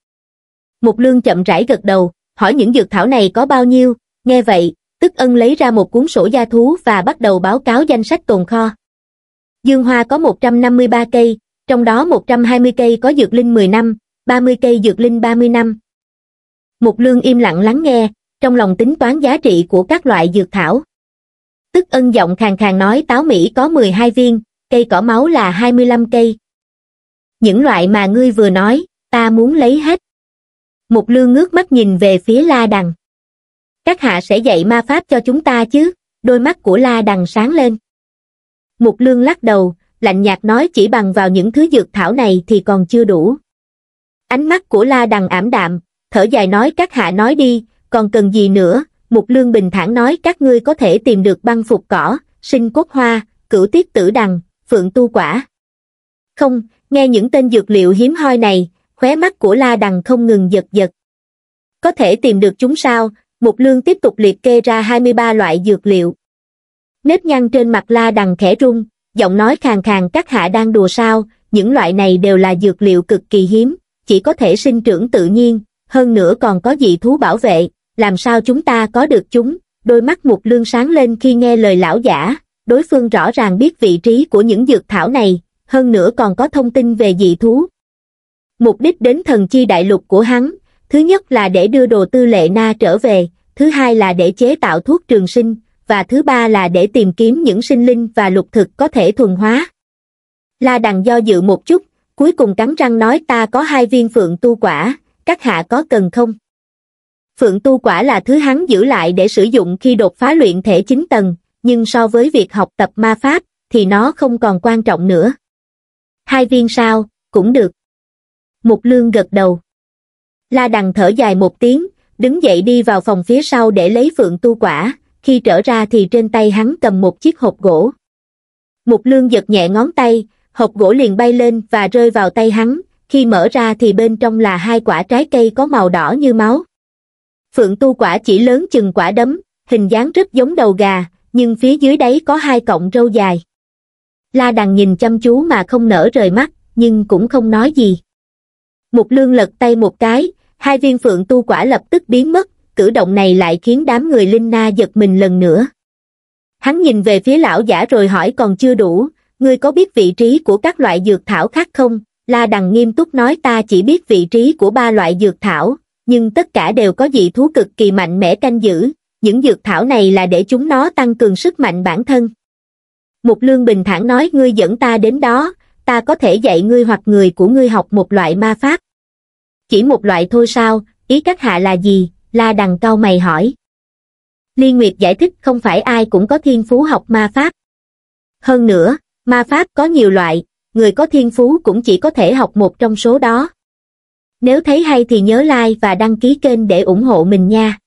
mục lương chậm rãi gật đầu hỏi những dược thảo này có bao nhiêu nghe vậy tức ân lấy ra một cuốn sổ gia thú và bắt đầu báo cáo danh sách tồn kho dương hoa có 153 cây trong đó 120 cây có dược linh 10 năm, 30 cây dược linh 30 năm. Mục lương im lặng lắng nghe, trong lòng tính toán giá trị của các loại dược thảo. Tức ân giọng khàn khàn nói táo Mỹ có 12 viên, cây cỏ máu là 25 cây. Những loại mà ngươi vừa nói, ta muốn lấy hết. Mục lương ngước mắt nhìn về phía la đằng. Các hạ sẽ dạy ma pháp cho chúng ta chứ, đôi mắt của la đằng sáng lên. Mục lương lắc đầu, lạnh nhạt nói chỉ bằng vào những thứ dược thảo này thì còn chưa đủ. Ánh mắt của la đằng ảm đạm, thở dài nói các hạ nói đi, còn cần gì nữa, Mục Lương bình thản nói các ngươi có thể tìm được băng phục cỏ, sinh cốt hoa, cửu tiết tử đằng, phượng tu quả. Không, nghe những tên dược liệu hiếm hoi này, khóe mắt của la đằng không ngừng giật giật. Có thể tìm được chúng sao, Mục Lương tiếp tục liệt kê ra 23 loại dược liệu. Nếp nhăn trên mặt la đằng khẽ rung, giọng nói khàn khàn các hạ đang đùa sao, những loại này đều là dược liệu cực kỳ hiếm, chỉ có thể sinh trưởng tự nhiên, hơn nữa còn có dị thú bảo vệ, làm sao chúng ta có được chúng, đôi mắt mục lương sáng lên khi nghe lời lão giả, đối phương rõ ràng biết vị trí của những dược thảo này, hơn nữa còn có thông tin về dị thú. Mục đích đến thần chi đại lục của hắn, thứ nhất là để đưa đồ tư lệ na trở về, thứ hai là để chế tạo thuốc trường sinh, và thứ ba là để tìm kiếm những sinh linh và lục thực có thể thuần hóa. La Đằng do dự một chút, cuối cùng cắn răng nói ta có hai viên phượng tu quả, các hạ có cần không? Phượng tu quả là thứ hắn giữ lại để sử dụng khi đột phá luyện thể chính tầng, nhưng so với việc học tập ma pháp, thì nó không còn quan trọng nữa. Hai viên sao, cũng được. Mục lương gật đầu. La đằng thở dài một tiếng, đứng dậy đi vào phòng phía sau để lấy phượng tu quả, khi trở ra thì trên tay hắn cầm một chiếc hộp gỗ mục lương giật nhẹ ngón tay hộp gỗ liền bay lên và rơi vào tay hắn khi mở ra thì bên trong là hai quả trái cây có màu đỏ như máu phượng tu quả chỉ lớn chừng quả đấm hình dáng rất giống đầu gà nhưng phía dưới đáy có hai cọng râu dài la đằng nhìn chăm chú mà không nở rời mắt nhưng cũng không nói gì mục lương lật tay một cái hai viên phượng tu quả lập tức biến mất cử động này lại khiến đám người linh na giật mình lần nữa hắn nhìn về phía lão giả rồi hỏi còn chưa đủ ngươi có biết vị trí của các loại dược thảo khác không la đằng nghiêm túc nói ta chỉ biết vị trí của ba loại dược thảo nhưng tất cả đều có dị thú cực kỳ mạnh mẽ canh giữ những dược thảo này là để chúng nó tăng cường sức mạnh bản thân một lương bình thản nói ngươi dẫn ta đến đó ta có thể dạy ngươi hoặc người của ngươi học một loại ma pháp chỉ một loại thôi sao ý các hạ là gì la đằng cao mày hỏi liên nguyệt giải thích không phải ai cũng có thiên phú học ma pháp hơn nữa ma pháp có nhiều loại người có thiên phú cũng chỉ có thể học một trong số đó nếu thấy hay thì nhớ like và đăng ký kênh để ủng hộ mình nha